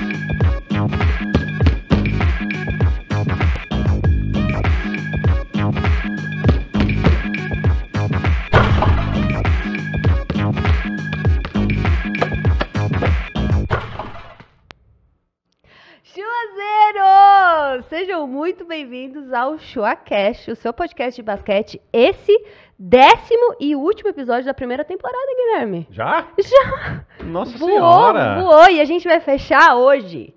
thank you Sejam muito bem-vindos ao Cash, o seu podcast de basquete. Esse décimo e último episódio da primeira temporada, Guilherme. Já? Já! Nossa voou, Senhora! Voou! E a gente vai fechar hoje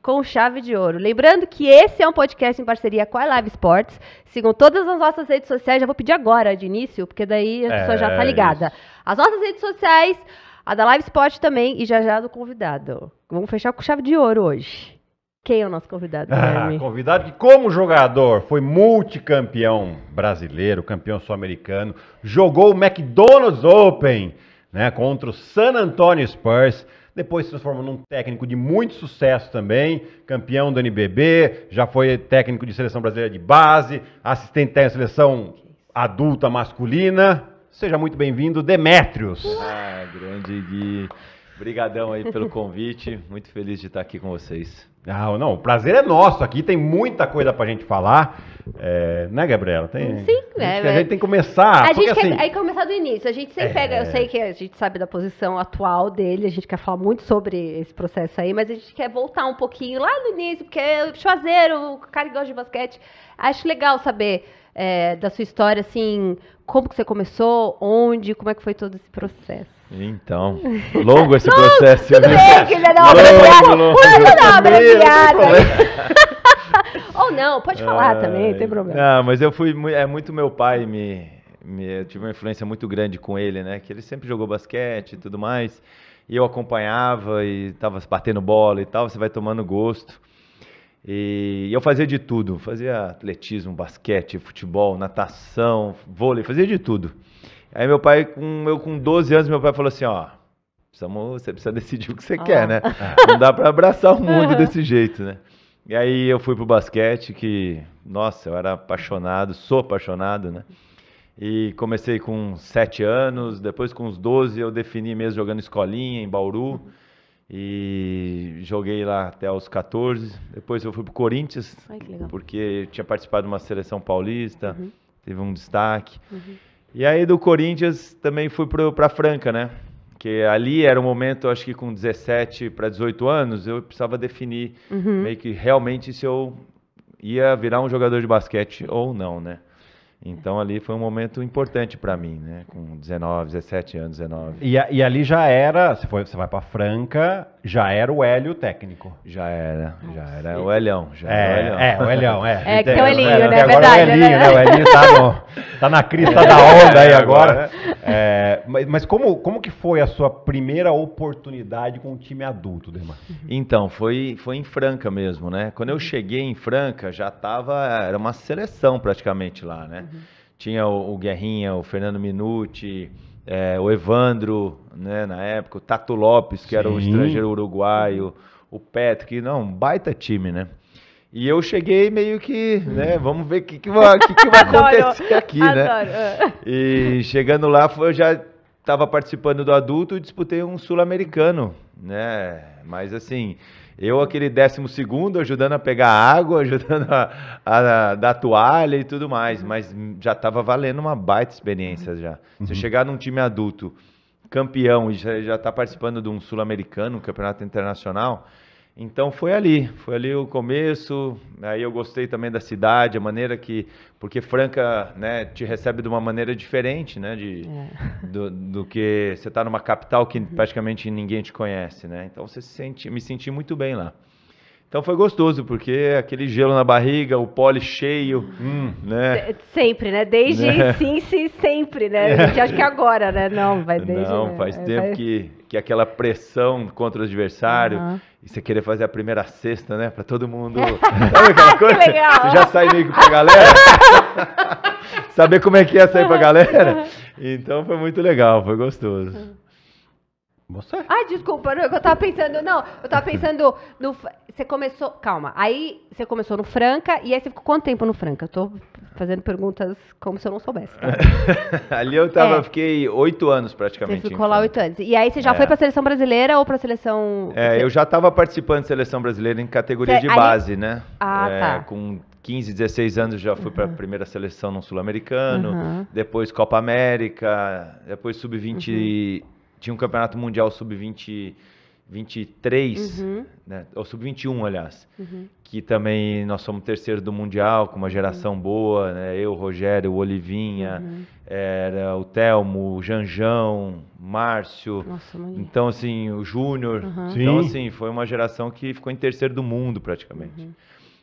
com chave de ouro. Lembrando que esse é um podcast em parceria com a Live Sports. Sigam todas as nossas redes sociais. Já vou pedir agora, de início, porque daí a pessoa já tá é, ligada. Isso. As nossas redes sociais, a da Live Sports também e já já do convidado. Vamos fechar com chave de ouro hoje. Quem é o nosso convidado, Ah, convidado que, como jogador, foi multicampeão brasileiro, campeão sul-americano, jogou o McDonald's Open né, contra o San Antonio Spurs. Depois se transformou num técnico de muito sucesso também, campeão do NBB, já foi técnico de seleção brasileira de base, assistente de seleção adulta masculina. Seja muito bem-vindo, Demétrios. Ah, grande Gui. Obrigadão aí pelo convite. Muito feliz de estar aqui com vocês. Ah, não, o prazer é nosso aqui, tem muita coisa pra gente falar. É, né, Gabriela? Tem, Sim, a é, gente, né, A né? gente tem que começar. A gente quer que assim, aí começar do início. A gente sempre pega. Eu é. sei que a gente sabe da posição atual dele, a gente quer falar muito sobre esse processo aí, mas a gente quer voltar um pouquinho lá no início, porque é o Juazeiro, o cara que gosta de basquete. Acho legal saber é, da sua história, assim, como que você começou, onde, como é que foi todo esse processo. Então, longo esse longo, processo. Tudo bem, que já deu uma abreviada. Hoje uma Ou não, pode falar também, não tem problema. Não, mas eu fui, é muito meu pai me, me eu tive uma influência muito grande com ele, né? Que ele sempre jogou basquete e tudo mais. E eu acompanhava e tava batendo bola e tal, você vai tomando gosto. E eu fazia de tudo, fazia atletismo, basquete, futebol, natação, vôlei, fazia de tudo. Aí meu pai, com, eu com 12 anos, meu pai falou assim, ó, precisamos, você precisa decidir o que você ah. quer, né? Não dá para abraçar o mundo desse jeito, né? E aí eu fui pro basquete, que, nossa, eu era apaixonado, sou apaixonado, né? E comecei com 7 anos, depois com os 12 eu defini mesmo jogando escolinha em Bauru. E joguei lá até os 14. Depois eu fui pro Corinthians, Ai, porque tinha participado de uma seleção paulista, uhum. teve um destaque. Uhum. E aí do Corinthians também fui para Franca, né? Que ali era um momento, acho que com 17 para 18 anos, eu precisava definir uhum. meio que realmente se eu ia virar um jogador de basquete ou não, né? Então ali foi um momento importante para mim, né? Com 19, 17 anos, 19. E, e ali já era, você, foi, você vai para Franca, já era o Hélio técnico. Já era, já ah, era o Hélio, já é, era o Hélio. É, o Hélio, é. É, é que é o Helinho, né? Agora é verdade, o Helinho, né? É o Helinho tá, no, tá na crista é, da onda aí agora. É, mas mas como, como que foi a sua primeira oportunidade com o time adulto, Demar? Uhum. Então, foi, foi em Franca mesmo, né? Quando eu uhum. cheguei em Franca, já tava, era uma seleção praticamente lá, né? Uhum. Tinha o, o, Guerrinha, o Fernando Minuti, é, o Evandro, né, na época, o Tato Lopes, que Sim. era um estrangeiro uruguaio, o Petro, que não, um baita time, né? E eu cheguei meio que, né, vamos ver o que, que, vai, que, que vai acontecer aqui, né? É. E chegando lá, eu já estava participando do adulto e disputei um sul-americano né? Mas assim, eu aquele décimo segundo ajudando a pegar água, ajudando a, a, a dar toalha e tudo mais, uhum. mas já estava valendo uma baita experiência já. Você uhum. chegar num time adulto, campeão e já está participando de um sul-americano, um campeonato internacional, então foi ali, foi ali o começo. Aí eu gostei também da cidade, a maneira que, porque Franca, né, te recebe de uma maneira diferente, né, de é. do, do, que você está numa capital que uhum. praticamente ninguém te conhece, né. Então você se sente, me senti muito bem lá. Então foi gostoso, porque aquele gelo na barriga, o pole cheio, hum, né? Sempre, né? Desde né? sim, sim, sempre, né? A é. gente acha que agora, né? Não, vai desde... Não, né? faz né? tempo vai... que, que aquela pressão contra o adversário... Uhum. E você querer fazer a primeira cesta, né? Pra todo mundo... Sabe aquela coisa? Você já sai meio pra galera. Saber como é que ia é sair pra galera. Então foi muito legal, foi gostoso. Você? Ai, desculpa, eu tava pensando, não, eu tava pensando no. Você começou. Calma, aí você começou no Franca e aí você ficou quanto tempo no Franca? Eu tô fazendo perguntas como se eu não soubesse. Tá? Ali eu tava, é. fiquei oito anos praticamente. Você ficou lá oito anos. E aí você já é. foi pra seleção brasileira ou pra seleção. É, você... eu já tava participando de seleção brasileira em categoria você... de base, aí... né? Ah, é, tá. Com 15, 16 anos já fui uhum. para a primeira seleção no Sul-Americano, uhum. depois Copa América, depois Sub-20. Uhum tinha um campeonato mundial sub-20 23, uhum. né? ou sub-21, aliás, uhum. que também nós somos terceiro do Mundial, com uma geração uhum. boa, né? eu, Rogério, Olivinha, uhum. era o Telmo, o Janjão, Márcio, Nossa, então assim, o Júnior, uhum. então assim, foi uma geração que ficou em terceiro do mundo praticamente. Uhum.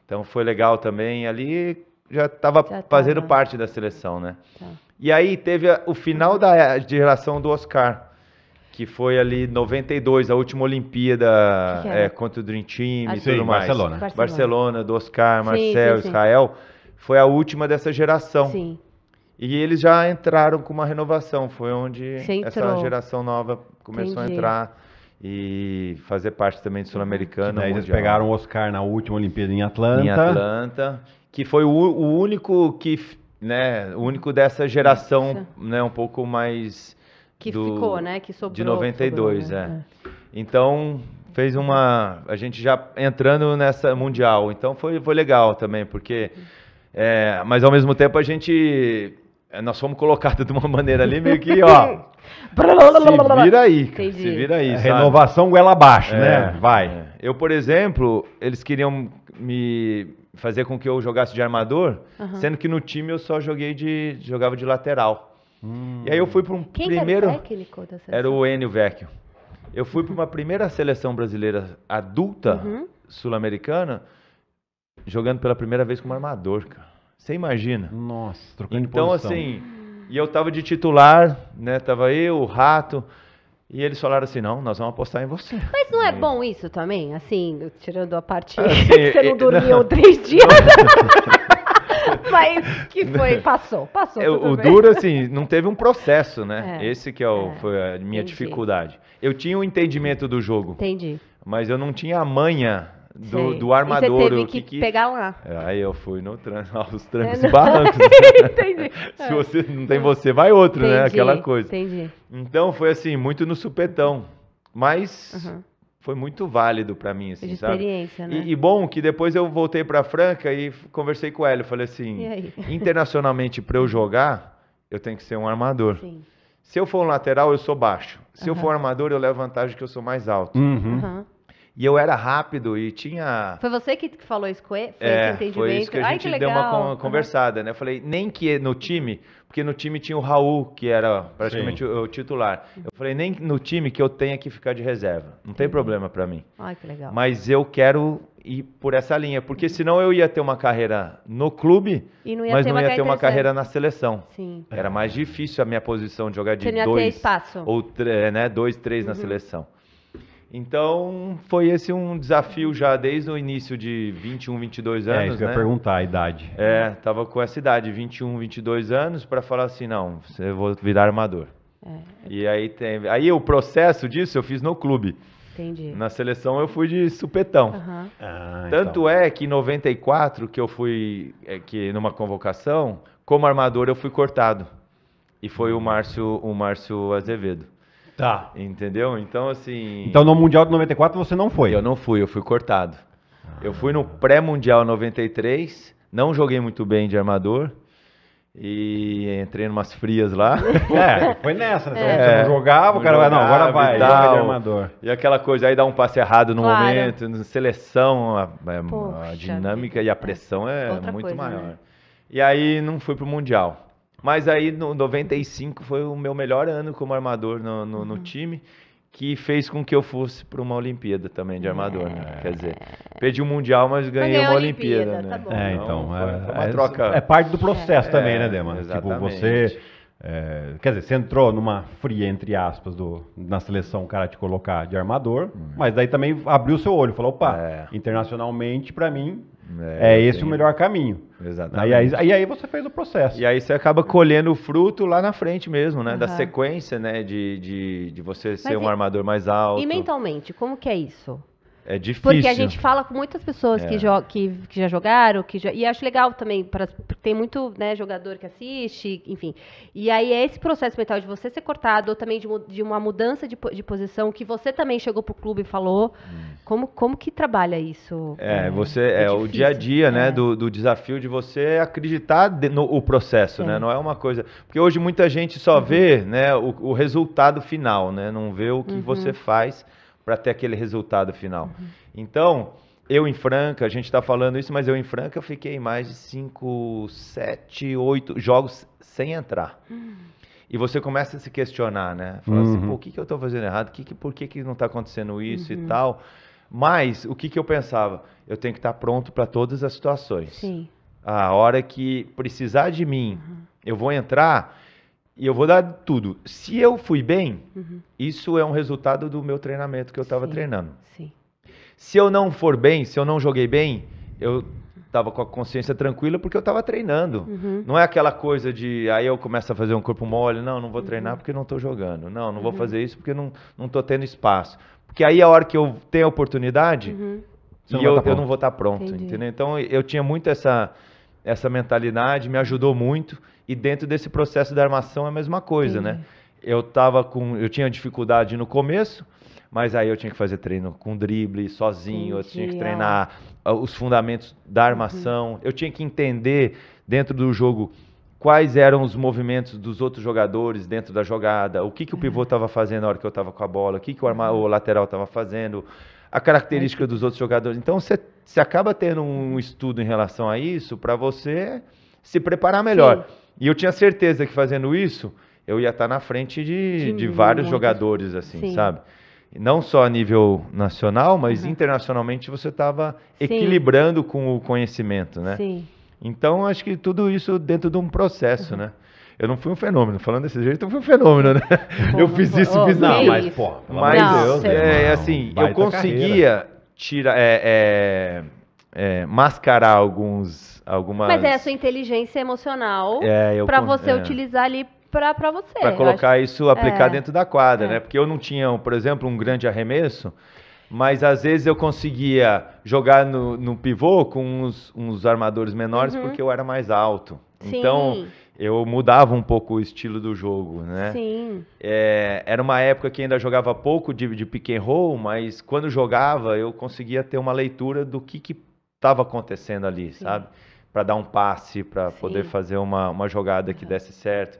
Então foi legal também, ali já estava fazendo parte da seleção, né? Tá. E aí teve o final da geração do Oscar, que foi ali 92, a última Olimpíada que que é, contra o Dream Team e ah, tudo mais. Barcelona. Barcelona. Barcelona, do Oscar, Marcel, sim, Israel. Sim. Foi a última dessa geração. Sim. E eles já entraram com uma renovação. Foi onde essa geração nova começou Entendi. a entrar e fazer parte também do Sul-Americano. Daí eles pegaram o Oscar na última Olimpíada em Atlanta. Em Atlanta. Que foi o, o único que, né, o único dessa geração, né, um pouco mais que do, ficou, né? Que sobrou. De 92, sobrou, né? É. é. Então, fez uma... A gente já entrando nessa Mundial. Então, foi, foi legal também, porque... É, mas, ao mesmo tempo, a gente... É, nós fomos colocados de uma maneira ali meio que, ó... se vira aí, cara, se vira aí. É, renovação goela abaixo, é, né? Vai. Eu, por exemplo, eles queriam me fazer com que eu jogasse de armador, uhum. sendo que no time eu só joguei de jogava de lateral. Hum. E aí eu fui para um Quem primeiro. Era o, técnico da seleção? era o Enio Vecchio. Eu fui para uma primeira seleção brasileira adulta uhum. sul-americana jogando pela primeira vez como armador, cara. Você imagina? Nossa, trocando então, de posição. Então, assim, e eu tava de titular, né? Tava eu, o Rato. E eles falaram assim, não, nós vamos apostar em você. Mas não é, bom isso também? Assim, tirando a parte assim, que você não dormiu não, três dias. mas que foi, passou, passou. o bem. duro, assim, não teve um processo, né? É, Esse que é o, é, foi a minha entendi. dificuldade. Eu tinha o um entendimento do jogo. Entendi. Mas eu não tinha a manha do, do, armador. E você teve que, que, que, pegar lá. Aí eu fui no trans, Os é, trancos e barrancos. entendi. Se você não tem é. você, vai outro, né? entendi, né? Aquela coisa. Entendi. Então foi assim, muito no supetão. Mas uhum foi muito válido para mim, assim, sabe? Experiência, né? E, e, bom que depois eu voltei para Franca e conversei com ela, falei assim, internacionalmente para eu jogar, eu tenho que ser um armador. Sim. Se eu for um lateral, eu sou baixo. Se uhum. eu for um armador, eu levo vantagem que eu sou mais alto. Uhum. Uhum. E eu era rápido e tinha. Foi você que falou isso com ele? Foi é, esse entendimento? Foi isso que a gente Ai, que deu uma conversada, né? Eu falei, nem que no time, porque no time tinha o Raul, que era praticamente o, o, titular. Eu falei, nem no time que eu tenha que ficar de reserva. Não tem uhum. problema para mim. Ai, que legal. Mas eu quero ir por essa linha, porque senão eu ia ter uma carreira no clube, não mas não ia ter uma carreira na seleção. Sim. Era mais difícil a minha posição de jogar de Você dois ter espaço. ou né, dois, três uhum. na seleção. Então, foi esse um desafio já desde o início de 21, 22 anos. É isso que né? eu ia né? perguntar, a idade. É, tava com essa idade, 21, 22 anos, para falar assim: não, você vou virar armador. É, é. E aí, tem, aí o processo disso eu fiz no clube. Entendi. Na seleção eu fui de supetão. Uhum. Ah, então. Tanto então. é que em 94, que eu fui é, que numa convocação, como armador eu fui cortado. E foi o Márcio, o Márcio Azevedo. Tá. Entendeu? Então, assim. Então, no Mundial de 94 você não foi? Eu não fui, eu fui cortado. Eu fui no pré-mundial 93, não joguei muito bem de armador. E entrei numas frias lá. É, foi nessa, né? Então, é. Você não jogava, o cara vai, não, agora vai, tal. armador. E aquela coisa, aí dá um passe errado no claro. momento, seleção, a, é, a dinâmica e a pressão é muito coisa, né? maior. Né? E aí não fui pro Mundial. Mas aí no 95 foi o meu melhor ano como armador no, no, uhum. no time, que fez com que eu fosse para uma Olimpíada também de armador, né? Quer dizer, é. perdi o um Mundial, mas ganhei uma Olimpíada, Olimpíada né? Tá é, então, então é, uma é, troca. É parte do processo é, também, né, Dema? É, tipo, você. É, quer dizer, você entrou numa fria, entre aspas, do, na seleção o cara te colocar de armador, hum. mas daí também abriu seu olho, falou, opa, é. internacionalmente, para mim, é, é esse o melhor caminho. Exatamente. E aí, aí, aí, você fez o processo. E aí você acaba colhendo o fruto lá na frente mesmo, né? Uhum. Da sequência, né? De, de, de você Mas ser e... um armador mais alto. E mentalmente, como que é isso? É difícil. Porque a gente fala com muitas pessoas é. que, que, que, já jogaram, que já, e acho legal também, pra, tem muito né, jogador que assiste, enfim. E aí é esse processo mental de você ser cortado, ou também de, de uma mudança de, de, posição, que você também chegou pro clube e falou. Hum. Como, como que trabalha isso? É, é você é, é o dia a dia, né, é. do, do, desafio de você acreditar de, no o processo, né? É. Não é uma coisa... Porque hoje muita gente só uhum. vê né, o, o, resultado final, né? Não vê o que uhum. você faz para ter aquele resultado final. Uhum. Então, eu em Franca, a gente está falando isso, mas eu em Franca eu fiquei mais de 5, 7, 8 jogos sem entrar. Uhum. E você começa a se questionar, né? Fala assim, uhum. assim, por que, que eu estou fazendo errado? Que, que, por que, que não está acontecendo isso e uhum. tal? Mas, o que, que eu pensava? Eu tenho que estar tá pronto para todas as situações. Sim. A hora que precisar de mim, uhum. eu vou entrar e eu vou dar tudo. Se eu fui bem, uhum. isso é um resultado do meu treinamento que eu estava treinando. Sim. Se eu não for bem, se eu não joguei bem, eu estava com a consciência tranquila porque eu estava treinando. Uhum. Não é aquela coisa de aí eu começo a fazer um corpo mole, não, não vou uhum. treinar porque não estou jogando, não, não vou uhum. fazer isso porque não estou tendo espaço. Porque aí a hora que eu tenho a oportunidade, uhum. e eu, tá eu, não vou estar tá pronto, entendeu? Então eu tinha muito essa essa mentalidade me ajudou muito. E dentro desse processo da armação é a mesma coisa, Sim. né? Eu tava com, eu tinha dificuldade no começo, mas aí eu tinha que fazer treino com drible, sozinho, eu tinha que treinar ah, os fundamentos da uhum. armação, uhum. eu tinha que entender dentro do jogo quais eram os movimentos dos outros jogadores dentro da jogada, o que, que o pivô estava uhum. fazendo na hora que eu estava com a bola, o que, que o, arma, uhum. o lateral estava fazendo, a característica dos outros jogadores. Então você, acaba tendo um estudo em relação a isso para você se preparar melhor. Sim. E eu tinha certeza que fazendo isso, eu ia estar tá na frente de, de, de vários jogadores, assim, Sim. sabe? Não só a nível nacional, mas uhum. internacionalmente você estava equilibrando com o conhecimento, né? Sim. Então, acho que tudo isso dentro de um processo, uhum. né? Eu não fui um fenômeno. Falando desse jeito, eu fui um fenômeno, né? eu fiz isso, oh, fiz não, mas, pô, mas Deus, é, é, assim, eu conseguia tirar, é, é, é, mascarar alguns, algumas. Mas é a sua inteligência emocional é, para você é. utilizar ali para você. Para colocar acho... isso, aplicar é. dentro da quadra, né? Porque eu não tinha, por exemplo, um grande arremesso mas às vezes eu conseguia jogar no, no pivô com uns, uns armadores menores uhum. porque eu era mais alto. Então, Sim. Então eu mudava um pouco o estilo do jogo, né? Sim. É, era uma época que ainda jogava pouco de, de pick and roll, mas quando jogava eu conseguia ter uma leitura do que estava acontecendo ali, Sim. sabe? Para dar um passe, para poder fazer uma, uma jogada que desse certo.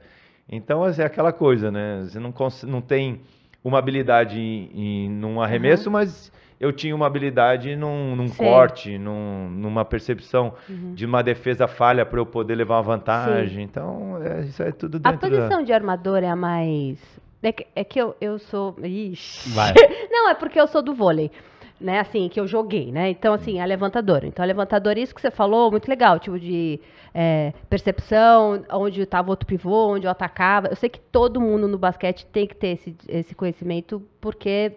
Então assim, é aquela coisa, né? Você não, não tem uma habilidade em, em um arremesso, uhum. mas eu tinha uma habilidade num, num corte, num, numa percepção uhum. de uma defesa falha para eu poder levar uma vantagem. Sim. Então, é, isso é tudo dentro A posição da... de armador é a mais... É que, é que eu, eu sou... Ixi. Vai. Não, é porque eu sou do vôlei né, assim, que eu joguei, né? Então, assim, a levantadora. Então, a levantadora, isso que você falou, muito legal, tipo de é, percepção, onde estava outro pivô, onde eu atacava. Eu sei que todo mundo no basquete tem que ter esse, esse conhecimento, porque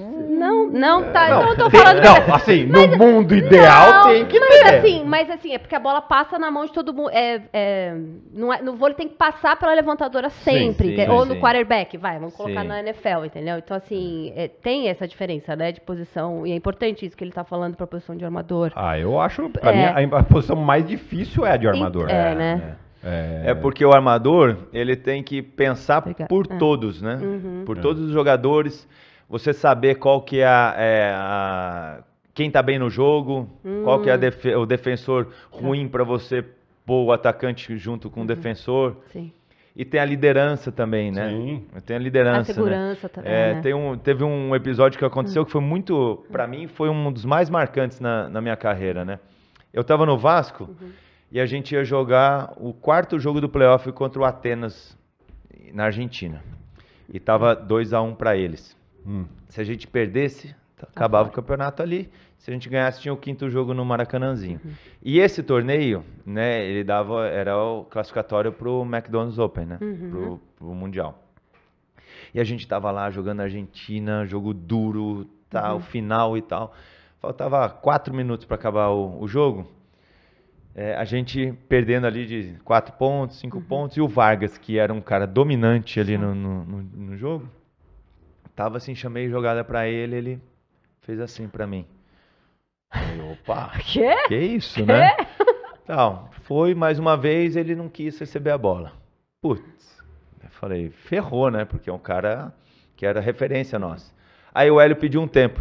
Hum. Não, não, tá. Não, então eu tô falando. Não, assim, mas, no assim, mundo ideal não, tem que mas ter. Assim, mas assim, é porque a bola passa na mão de todo mundo. É, é, no, é, no vôlei tem que passar pela levantadora sempre. Sim, sim, é, ou sim. no quarterback, vai, vamos colocar na NFL, entendeu? Então, assim, é, tem essa diferença, né, de posição. E é importante isso que ele tá falando pra posição de armador. Ah, eu acho. Pra mim, é. a, a posição mais difícil é a de armador. É, né? É... é... porque o armador, ele tem que pensar Obrigada. por todos, né? Uhum. Por todos os jogadores você saber qual que é a, é a quem está bem no jogo, hum. qual que é hum. o defensor tá. ruim para você pôr o atacante junto com o uhum. defensor. Sim. E tem a liderança também, né? Sim. Tem a liderança. Né? A segurança né? também. É, né? tem um, teve um episódio que aconteceu hum. que foi muito, para hum. mim, foi um dos mais marcantes na, na minha carreira, né? Eu estava no Vasco uhum. e a gente ia jogar o quarto jogo do playoff contra o Atenas na Argentina. E tava 2 a 1 um para eles. Hum. Se a gente perdesse, tá acabava o campeonato ali. Se a gente ganhasse, tinha o quinto jogo no Maracanãzinho. Uhum. E esse torneio, né, ele dava, era o classificatório pro McDonald's Open, né, uhum. pro, pro Mundial. E a gente tava lá jogando Argentina, jogo duro, tal, uhum. final e tal. Faltava quatro minutos para acabar o, o jogo. É, a gente perdendo ali de quatro pontos, cinco uhum. pontos, e o Vargas, que era um cara dominante ali no, no, no, no jogo, Tava assim, chamei jogada para ele, ele fez assim para mim. Aí, opa! Quê? Que isso, né? Tal. Então, foi mais uma vez, ele não quis receber a bola. Putz. Eu falei, ferrou, né? Porque é um cara que era referência nossa. Aí o Hélio pediu um tempo.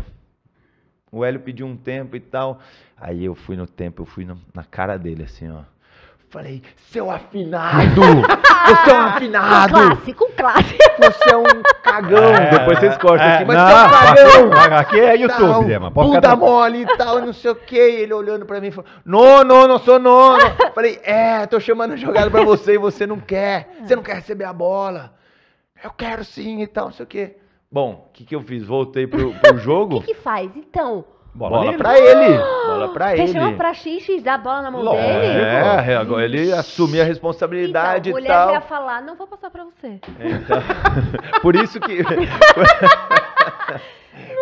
O Hélio pediu um tempo e tal. Aí eu fui no tempo, eu fui no, na cara dele, assim, ó. Falei, seu afinado! Você é um afinado! Com classe, com classe! Você é um cagão! É, Depois vocês cortam é, aqui, mas você é um cagão! Aqui é YouTube, né, mano? Puta ficar... mole e tal, não sei o que. Ele olhando pra mim e falou, não, não, não sou nono! Falei, é, tô chamando a jogada pra você e você não quer. Você não quer receber a bola. Eu quero sim e tal, não sei o que. Bom, o que, que eu fiz? Voltei pro, pro jogo. O que, que faz? Então, Bola, bola pra ele. bola pra Você ele. Você chama pra XX dar bola na mão Lógico. dele? É, agora ele assumir a responsabilidade então, e tal. A mulher ia falar, não vou passar pra você. Então, por isso que...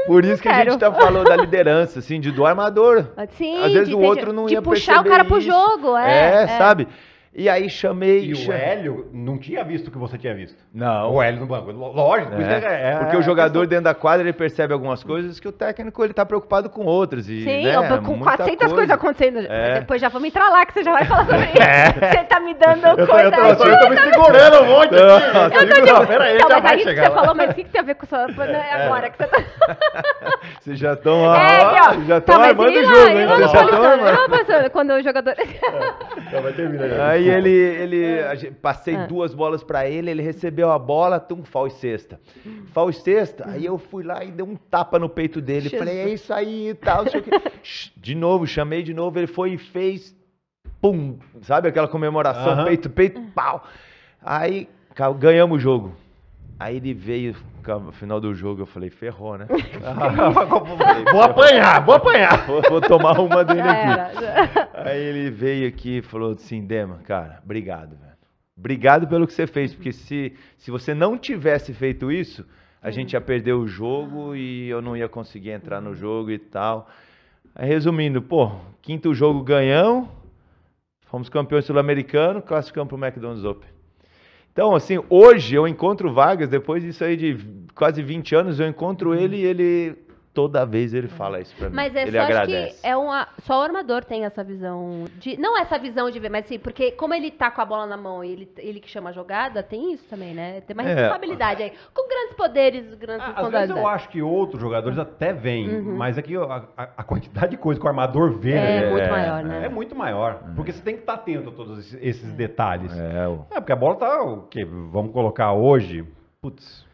Por isso que a gente tá falando da liderança, assim, de do armador. Sim, Às vezes o outro não de ia puxar o cara isso. pro jogo, é. É, é. sabe? E aí chamei. E chamei... o Hélio não tinha visto o que você tinha visto. Não. O Hélio no banco. Lógico. É. é. É, porque é, o jogador dentro da quadra ele percebe algumas coisas que o técnico ele tá preocupado com outras. E, Sim, né, eu, com 400 coisa. coisas acontecendo. É. Depois já vamos entrar lá que você já vai falar sobre isso. É. Você tá me dando eu tô, coisa. Eu tô, eu tô, eu tô me segurando um monte aqui. Eu tô tipo, não, peraí, então, já vai chegar você lá. falou, mas o que, tem a ver com sua né, agora que você tá. Vocês já estão tá, lá. já estão armando o jogo, hein? já Quando o jogador. vai terminar. Aí aí ele, ele é. passei é. duas bolas para ele, ele recebeu a bola, tum, fal e cesta Fal e cesta aí eu fui lá e dei um tapa no peito dele. Jesus. Falei, é isso aí e tal. de novo, chamei de novo, ele foi e fez, pum, sabe aquela comemoração, uh -huh. peito, peito, pau. Aí ganhamos o jogo. Aí ele veio, no final do jogo eu falei, ferrou, né? vou apanhar, vou apanhar. Vou, vou tomar uma dele aqui. Aí ele veio aqui e falou assim, Dema, cara, obrigado, velho. Obrigado pelo que você fez, porque se, se você não tivesse feito isso, a gente ia perder o jogo e eu não ia conseguir entrar no jogo e tal. Aí, resumindo, pô, quinto jogo ganhão, fomos campeões sul-americano, classificamos pro McDonald's Open. Então, assim, hoje eu encontro Vargas, depois disso aí de quase 20 anos, eu encontro uhum. ele e ele toda vez ele é. fala isso pra mim. Mas é ele só agradece. que é uma, só o armador tem essa visão de. Não essa visão de ver, mas sim, porque como ele tá com a bola na mão e ele, ele que chama a jogada, tem isso também, né? Tem uma é. responsabilidade é. aí. Com grandes poderes, grandes ah, Às vezes eu acho que outros jogadores até vêm, uhum. mas aqui é a, a, a, quantidade de coisa que o armador vê. É, né? é muito maior, né? É muito maior. Porque você tem que estar tá atento a todos esses detalhes. É, é porque a bola tá. O quê? Vamos colocar hoje. Putz,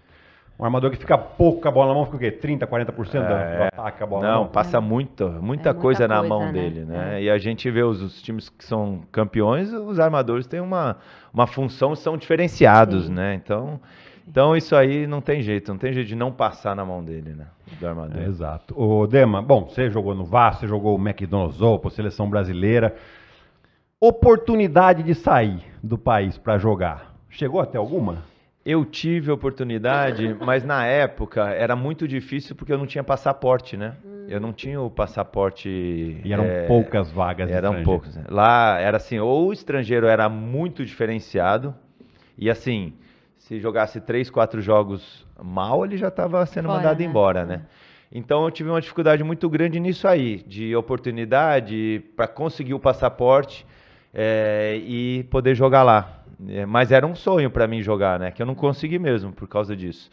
um armador que fica pouco com a bola na mão, fica o quê? 30, 40% é, da, do é. ataque a bola Não, passa muito, muita, é, coisa, na mão né? dele, né? É. E a gente vê os, os, times que são campeões, os armadores têm uma, uma função, são diferenciados, Sim. né? Então, então isso aí não tem jeito, não tem jeito de não passar na mão dele, né? Do armador. exato. O Dema, bom, você jogou no Vasco, você jogou o McDonald's, Opa, Seleção Brasileira. Oportunidade de sair do país para jogar, chegou até alguma? Eu tive oportunidade, mas na época era muito difícil porque eu não tinha passaporte, né? Hum. Eu não tinha o passaporte. E eram é, poucas vagas. Eram poucas. Né? Lá era assim, ou o estrangeiro era muito diferenciado, e assim, se jogasse três, quatro jogos mal, ele já estava sendo Fora, mandado né? embora, né? Hum. Então eu tive uma dificuldade muito grande nisso aí, de oportunidade para conseguir o passaporte é, e poder jogar lá. É, mas era um sonho para mim jogar, né? Que eu não consegui mesmo por causa disso.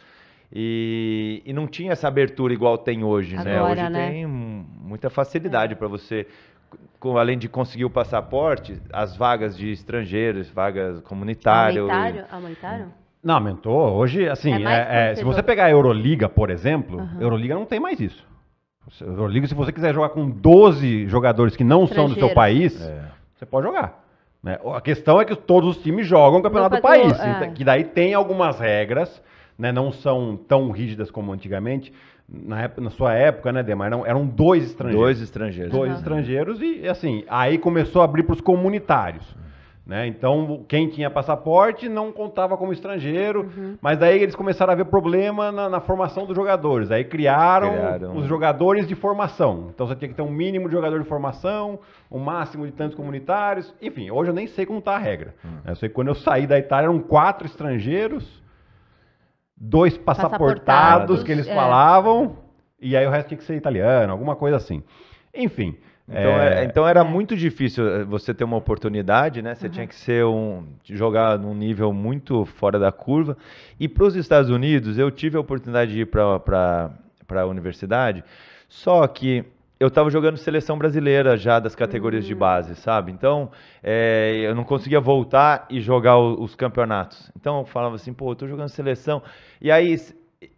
E, e não tinha essa abertura igual tem hoje, né? Agora, né? Hoje né? tem muita facilidade é. para você com, além de conseguir o passaporte, as vagas de estrangeiros, vagas comunitárias. Aumentaram? Não, aumentou. Hoje, assim, é é, é, se você pegar a Euroliga, por exemplo, uhum. Euroliga não tem mais isso. Euroliga, se você quiser jogar com 12 jogadores que não são do seu país, é. você pode jogar. Né? A questão é que todos os times jogam o campeonato do país, é. Então, que daí tem algumas regras, né? não são tão rígidas como antigamente. Na, época, na sua época, né, Demar? Não, eram dois estrangeiros. Dois estrangeiros. Dois uhum. estrangeiros e, assim, aí começou a abrir para os comunitários. Né? Então, quem tinha passaporte não contava como estrangeiro, uhum. mas daí eles começaram a ver problema na, na formação dos jogadores. Aí criaram, criaram, os jogadores de formação. Então, você tinha que ter um mínimo de jogador de formação, um máximo de tantos comunitários. Enfim, hoje eu nem sei como está a regra. Uhum. Eu sei que quando eu saí da Itália eram quatro estrangeiros, dois passaportados, passaportados que eles é. falavam, e aí o resto tinha que ser italiano, alguma coisa assim. Enfim. Então, é... É, então, era muito difícil eh, você ter uma oportunidade, né? Você uhum. tinha que ser um jogar num nível muito fora da curva. E para os Estados Unidos, eu tive a oportunidade de ir para a universidade, só que eu estava jogando seleção brasileira já das categorias uhum. de hum. base, sabe? Então, é, eu não conseguia voltar e jogar o, os campeonatos. Então, eu falava assim, pô, eu tô jogando seleção. E aí,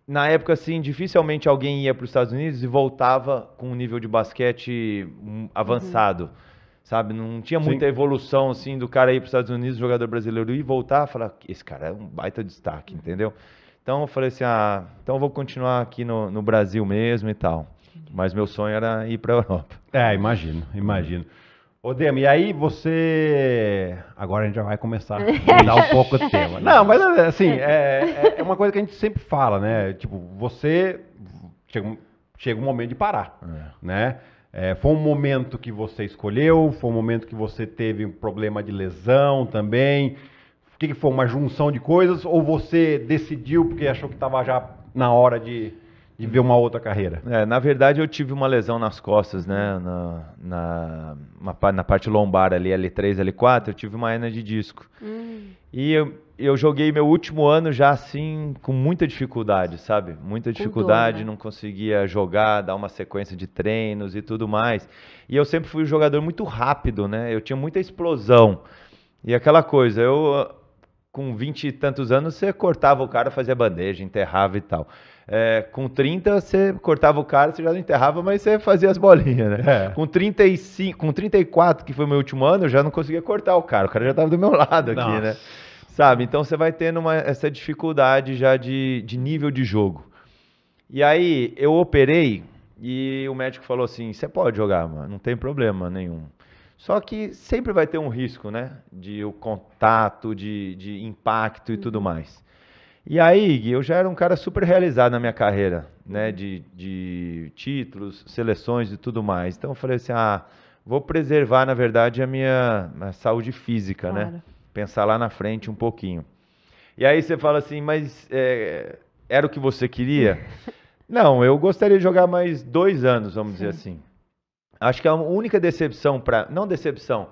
na época, assim, dificilmente alguém ia para os Estados Unidos e voltava com um nível de basquete hum, avançado. Uhum. Sabe? Não tinha muita Sim. evolução, assim, do cara ir para os Estados Unidos, jogador brasileiro, e voltar e falar: esse cara é um baita destaque, entendeu? Então eu falei assim: ah, então eu vou continuar aqui no, no Brasil mesmo e tal. Mas meu sonho era ir para a Europa. É, imagino, imagino. Ô, Demo, e aí você. Agora a gente já vai começar a mudar um pouco o tema. Né? Não, mas assim, é. É, é, é uma coisa que a gente sempre fala, né? Tipo, você. Chega, chega um momento de parar, é. né? É, foi um momento que você escolheu, foi um momento que você teve um problema de lesão também. O que, que foi? Uma junção de coisas? Ou você decidiu porque achou que estava já na hora de e ver uma outra carreira? É, na verdade, eu tive uma lesão nas costas, né? Na, na, uma, na parte lombar ali, L3, L4, eu tive uma hernia de disco. Hum. E eu, eu joguei meu último ano já assim, com muita dificuldade, sabe? Muita dificuldade, dor, né? não conseguia jogar, dar uma sequência de treinos e tudo mais. E eu sempre fui um jogador muito rápido, né? Eu tinha muita explosão. E aquela coisa, eu com vinte e tantos anos, você cortava o cara, fazia bandeja, enterrava e tal. É, com 30, você cortava o cara, você já não enterrava, mas você fazia as bolinhas, né? É. Com, 35, com 34, que foi meu último ano, eu já não conseguia cortar o cara. O cara já estava do meu lado aqui, né? Nossa. né? Sabe? Então você vai tendo uma, essa dificuldade já de, de nível de jogo. E aí eu operei e o médico falou assim: você pode jogar, mano, não tem problema nenhum. Só que sempre vai ter um risco, né? De o contato, de, de impacto e tudo uhum. mais. E aí, Gui, eu já era um cara super realizado na minha carreira, né? Uhum. De, de títulos, seleções e tudo mais. Então eu falei assim, ah, vou preservar, na verdade, a minha a saúde física, né? claro. né? Pensar lá na frente um pouquinho. E aí você fala assim, mas é, era o que você queria? Não, eu gostaria de jogar mais dois anos, vamos Sim. dizer assim. Acho que a única decepção para, não decepção,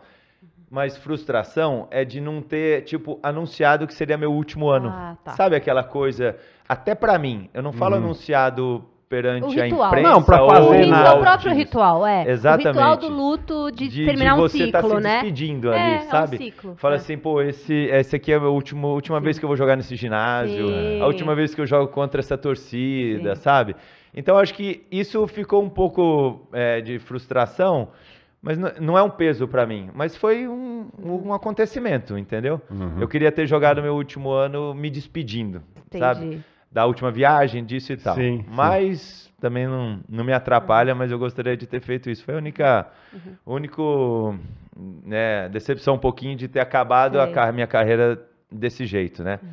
mas frustração é de não ter, tipo, anunciado que seria meu último ano. Ah, tá. Sabe aquela coisa, até para mim, eu não falo uhum. anunciado perante a imprensa. Não, para fazer ou... nada. O próprio ritual, é. Exatamente. O ritual do luto de, de terminar de um ciclo, tá se né? despedindo ali, é, sabe? É um ciclo, Fala é. assim, pô, esse, esse aqui é a última, última vez que eu vou jogar nesse ginásio, Sim. a última vez que eu jogo contra essa torcida, Sim. sabe? Então acho que isso ficou um pouco é, de frustração mas não é um peso para mim, mas foi um, um acontecimento, entendeu? Uhum. Eu queria ter jogado meu último ano me despedindo, Entendi. sabe? Da última viagem, disso e tal. Sim, mas sim. também não, não me atrapalha, mas eu gostaria de ter feito isso. Foi a única, uhum. único, né, decepção um pouquinho de ter acabado a minha carreira desse jeito, né? Uhum.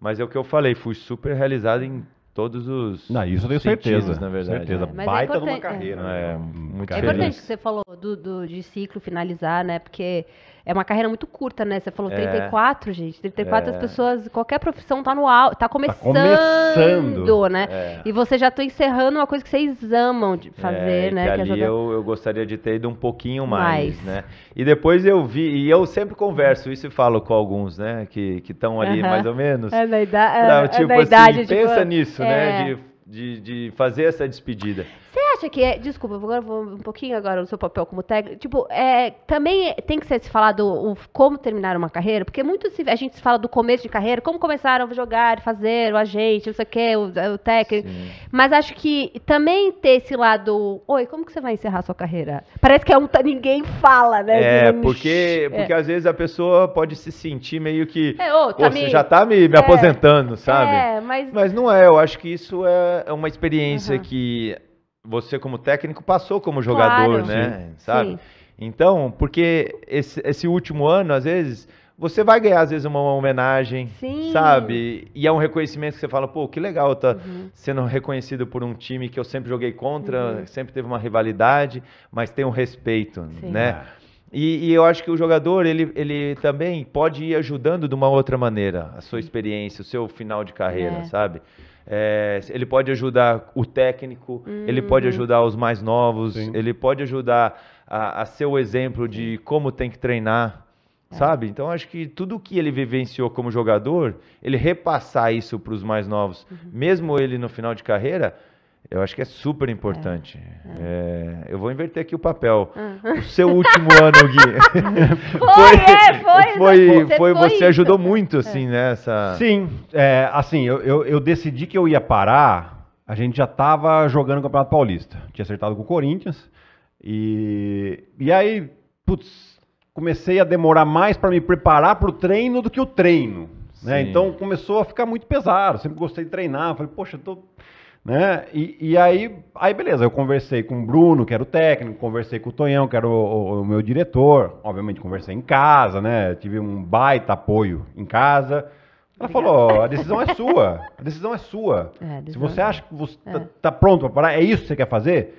Mas é o que eu falei, fui super realizado em todos os. Não, isso eu tenho certeza, na verdade. Certeza. Né? É. Baita né? Né? é numa carreira. É, né? muito é, é importante importante que você falou do, do, de ciclo finalizar, né? Porque é uma carreira muito curta, né? Você falou 34, é. gente. 34 é. as pessoas, qualquer profissão tá no alto, tá, tá começando, tá começando. né? É. E você já tá encerrando uma coisa que vocês amam de fazer, é, né? Que é ali eu, eu gostaria de ter ido um pouquinho mais, mais, né? E depois eu vi, e eu sempre converso isso e falo com alguns, né? Que estão ali uh -huh. mais ou menos. É da é, é tipo assim, idade. Pra, tipo, idade, pensa tipo, nisso, né? De, de, de fazer essa despedida acha que é. Desculpa, agora vou um pouquinho agora no seu papel como técnico. Tipo, é, também tem que ser se falado o, como terminar uma carreira, porque muito se, a gente se fala do começo de carreira, como começaram a jogar, fazer, o agente, não sei o quê, o, o técnico. Sim. Mas acho que também ter esse lado. Oi, como que você vai encerrar a sua carreira? Parece que é um. Ninguém fala, né? É, porque, é. porque é. às vezes a pessoa pode se sentir meio que. É, ô, tá me... você já tá me, me é. aposentando, sabe? É, mas. Mas não é, eu acho que isso é, é uma experiência uhum. que você como técnico passou como jogador, claro. né? Sim. Sabe? Sim. Então, porque esse, esse último ano, às vezes, você vai ganhar, às vezes, uma homenagem, Sim. sabe? E é um reconhecimento que você fala, pô, que legal tá uhum. sendo reconhecido por um time que eu sempre joguei contra, uhum. sempre teve uma rivalidade, mas tem um respeito, Sim. né? É. E, e, eu acho que o jogador, ele, ele também pode ir ajudando de uma outra maneira a sua experiência, o seu final de carreira, é. sabe? É, ele pode ajudar o técnico, uhum. ele pode hum. ajudar os mais novos, Sim. ele pode ajudar a, a ser o exemplo de como tem que treinar é. sabe? Então acho que tudo que ele vivenciou como jogador, ele repassar isso para os mais novos, uhum. mesmo ele no final de carreira, eu acho que é super importante. É. É, é eu vou inverter aqui o papel. Uhum. O seu último ano, Gui. Foi, é, né? foi, foi, você, foi, você ajudou muito, é. assim, nessa. Né, Sim, é, assim, eu, eu, eu, decidi que eu ia parar. A gente já estava jogando o Campeonato Paulista. Tinha acertado com o Corinthians. E, e aí, putz, comecei a demorar mais para me preparar para o treino do que o treino. Né? Então começou a ficar muito pesado. Sempre gostei de treinar. Falei, poxa, tô. Né? E, e, aí, aí, beleza, eu conversei com o Bruno, que era o técnico, conversei com o Tonhão, que era o, o, o meu diretor, obviamente conversei em casa, né? Tive um baita apoio em casa. Ela falou: a decisão é sua, a decisão é sua. É, decisão Se você é. acha que você tá, é. tá, pronto para parar, é isso que você quer fazer?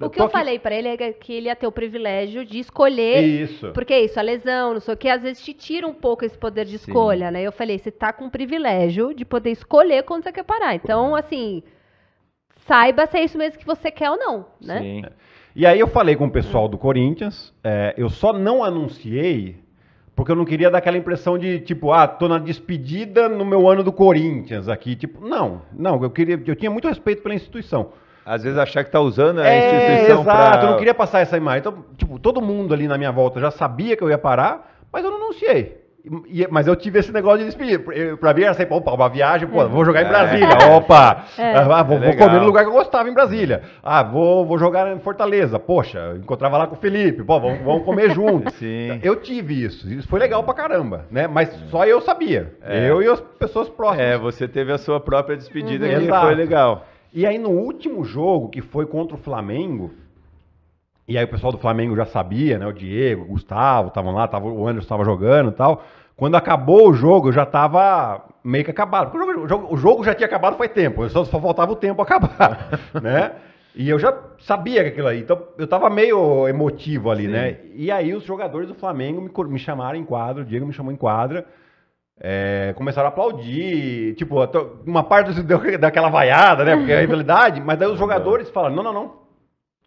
O que eu, eu falei para ele é que ele ia ter o privilégio de escolher. Isso. Porque é isso, a lesão, não sei o que, às vezes te tira um pouco esse poder de escolha, Sim. né? Eu falei, você tá com o privilégio de poder escolher quando você quer parar. Então, assim, saiba se é isso mesmo que você quer ou não, né? Sim. E aí eu falei com o pessoal do Corinthians, é, eu só não anunciei porque eu não queria dar aquela impressão de tipo, ah, tô na despedida no meu ano do Corinthians aqui, tipo, não, não, eu queria, eu tinha muito respeito pela instituição. Às vezes achar que tá usando a é, instituição para Exato, pra... eu não queria passar essa imagem. Então, tipo, todo mundo ali na minha volta já sabia que eu ia parar, mas eu não anunciei. E, mas eu tive esse negócio de despedir. Pra mim era sempre, opa, uma viagem, pô, vou jogar em é. Brasília, opa, é. Ah, vou, é vou, comer no lugar que eu gostava em Brasília. Ah, vou, vou jogar em Fortaleza, poxa, encontrava lá com o Felipe, pô, vamos, vamos comer junto. Sim. Eu tive isso, isso foi legal pra caramba, né? Mas só eu sabia, é. eu e as pessoas próximas. É, você teve a sua própria despedida uhum. que Exato. foi legal. E aí no último jogo, que foi contra o Flamengo, e aí o pessoal do Flamengo já sabia, né? O Diego, o Gustavo estavam lá, tava, o Anderson estava jogando e tal. Quando acabou o jogo, eu já estava meio que acabado. o jogo, o, jogo, o jogo, já tinha acabado faz tempo, só, só faltava o tempo acabar, né? E eu já sabia aquilo aí, então eu estava meio emotivo ali, Sim. né? E aí os jogadores do Flamengo me, me chamaram em quadro, o Diego me chamou em quadra, é, começaram a aplaudir, tipo, uma parte deu daquela vaiada, né? Porque é a rivalidade, mas daí os jogadores falaram, não, não, não,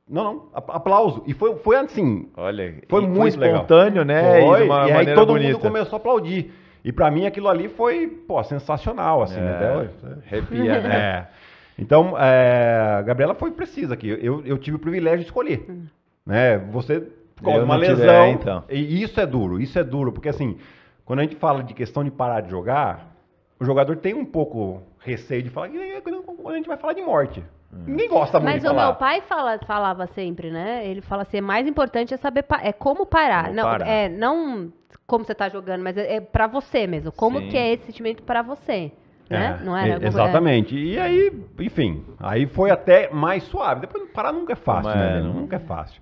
não, não, aplauso. E foi, foi assim. Olha, foi muito foi espontâneo, legal. né? Foi, e, e aí todo bonita. mundo começou a aplaudir. E para mim aquilo ali foi, pô, sensacional, assim, é, né? né? Então, é, a Gabriela foi precisa aqui. Eu, eu tive o privilégio de escolher. Hum. Né? Você com uma lesão. Tiver, é, então. E isso é duro, isso é duro, porque assim, quando a gente fala de questão de parar de jogar, o jogador tem um pouco receio de falar que a gente vai falar de morte. Ninguém gosta muito Mas de falar. o meu pai fala, falava sempre, né? Ele fala assim, é mais importante é saber pa é como parar. Como não, parar. é não como você tá jogando, mas é, é para você mesmo. Como Sim. que é esse sentimento para você? É. Né? É, não era, é exatamente. Era. E aí, enfim, aí foi até mais suave. Depois parar nunca é fácil, mas, né? É, nunca é fácil.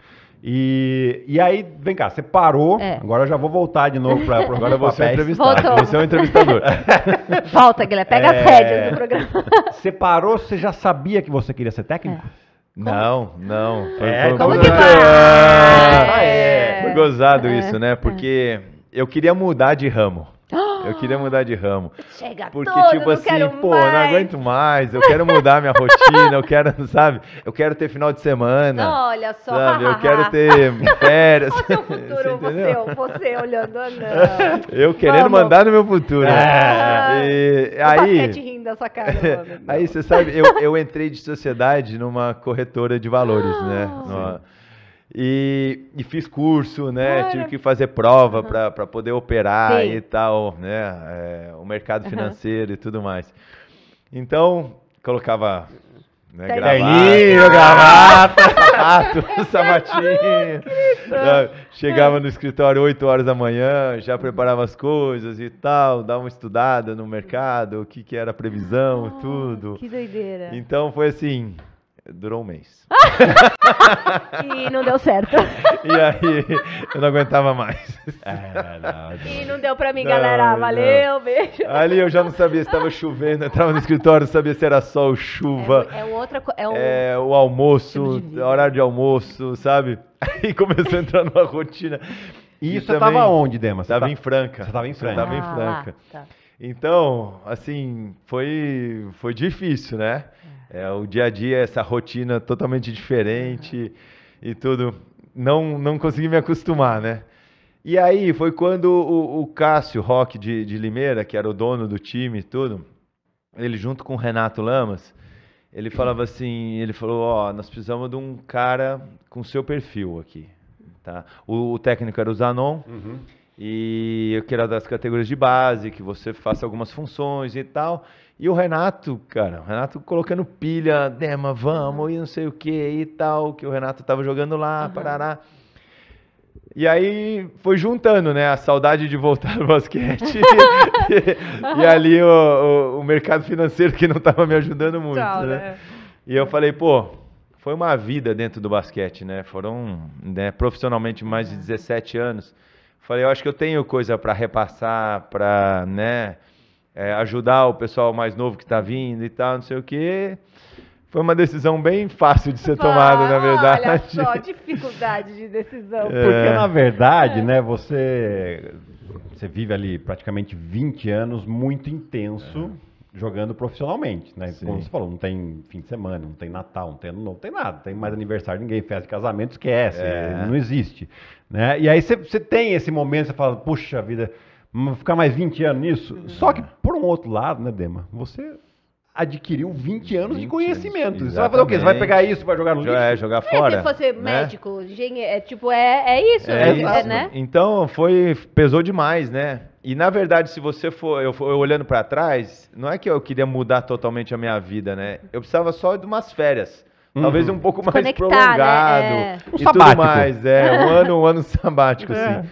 E, e aí, vem cá, você parou. É. Agora eu já vou voltar de novo para Agora você é entrevistado. Você é o entrevistador. Volta, Guilherme. Pega é... as rédeas do programa. Você parou, você já sabia que você queria ser técnico? É. Não, não. Foi, é, foi, como foi, que foi? Ah, ah, é. Foi gozado é. isso, né? É. Porque eu queria mudar de ramo. Eu queria mudar de ramo. Chega Porque, todo, tipo assim, pô, mais. não aguento mais, eu quero mudar minha rotina, eu quero, sabe? Eu quero ter final de semana. Olha só. Sabe? Eu quero ter férias. o seu futuro, você, você, você olhando, não. Eu querendo Vamos. mandar no meu futuro. É. e, aí. rindo da cara. Mano. Aí, você sabe, eu, eu entrei de sociedade numa corretora de valores, né? Ah. Numa, e, e fiz curso, né? Tive que fazer prova uhum. para poder operar Sim. e tal, né? É, o mercado financeiro uhum. e tudo mais. Então, colocava né, terninho, gravata, ah, sapato, sapatinho. Chegava no escritório 8 horas da manhã, já preparava as coisas e tal, dava uma estudada no mercado, o que, que era a previsão, ah, tudo. Que doideira. Então foi assim, durou um mês. e não deu certo. E aí, eu não aguentava mais. É, não, não. E não deu pra mim, não, galera. Valeu, beijo. Ali eu já não sabia se estava chovendo, eu entrava no escritório, não sabia se era sol, chuva. É, é outra é, um... é o almoço, tipo de horário de almoço, sabe? Aí começou a entrar numa rotina. E, e você também, tava onde, Dema? Você tava, tá em Franca. Você tava em Franca. Ah, tava em ah, Franca. Tá. Então, assim, foi, foi difícil, né? É. é, o dia a dia, essa rotina totalmente diferente e tudo. Não, não consegui me acostumar, né? E aí foi quando o, o Cássio Roque de, de Limeira, que era o dono do time e tudo, ele junto com o Renato Lamas, ele falava assim, ele falou, ó, nós precisamos de um cara com seu perfil aqui, tá? O, o técnico era o Zanon, uhum. E eu queria das categorias de base, que você faça algumas funções e tal. E o Renato, cara, o Renato colocando pilha, Dema, vamos, e não sei o que e tal, que o Renato tava jogando lá, uhum. parará. E aí foi juntando, né? A saudade de voltar ao basquete e, e, ali o, o, o, mercado financeiro que não estava me ajudando muito, Tchau, né? né? E eu falei, pô, foi uma vida dentro do basquete, né? Foram né, profissionalmente mais de 17 é. anos. Falei, eu acho que eu tenho coisa para repassar, para né, é, ajudar o pessoal mais novo que está vindo e tal, não sei o quê. Foi uma decisão bem fácil de ser tomada, ah, na verdade. Olha só, dificuldade de decisão. É. Porque, na verdade, é. né, você, você vive ali praticamente 20 anos muito intenso. É jogando profissionalmente, né? Sim. Como você falou, não tem fim de semana, não tem Natal, não tem ano novo, não tem nada, não tem mais aniversário, ninguém festa de casamento, esquece, é. não existe, né? E aí você, você tem esse momento, você fala, puxa vida, ficar mais 20 anos nisso. Uhum. Só que por um outro lado, né, Dema, você adquiriu 20 anos 20 de conhecimento. Anos, você vai fazer o quê? Você vai pegar isso, vai jogar no lixo? É, jogar fora. É, se fosse né? médico, engenheiro, é, tipo, é, é isso, é, né? é isso. né? Então, foi, pesou demais, né? E, na verdade, se você for, eu, eu olhando para trás, não é que eu queria mudar totalmente a minha vida, né? Eu precisava só de umas férias. Uhum. Talvez um pouco mais né? prolongado. Né? Um e sabático. tudo mais, é. Um ano, um ano sabático, é. assim.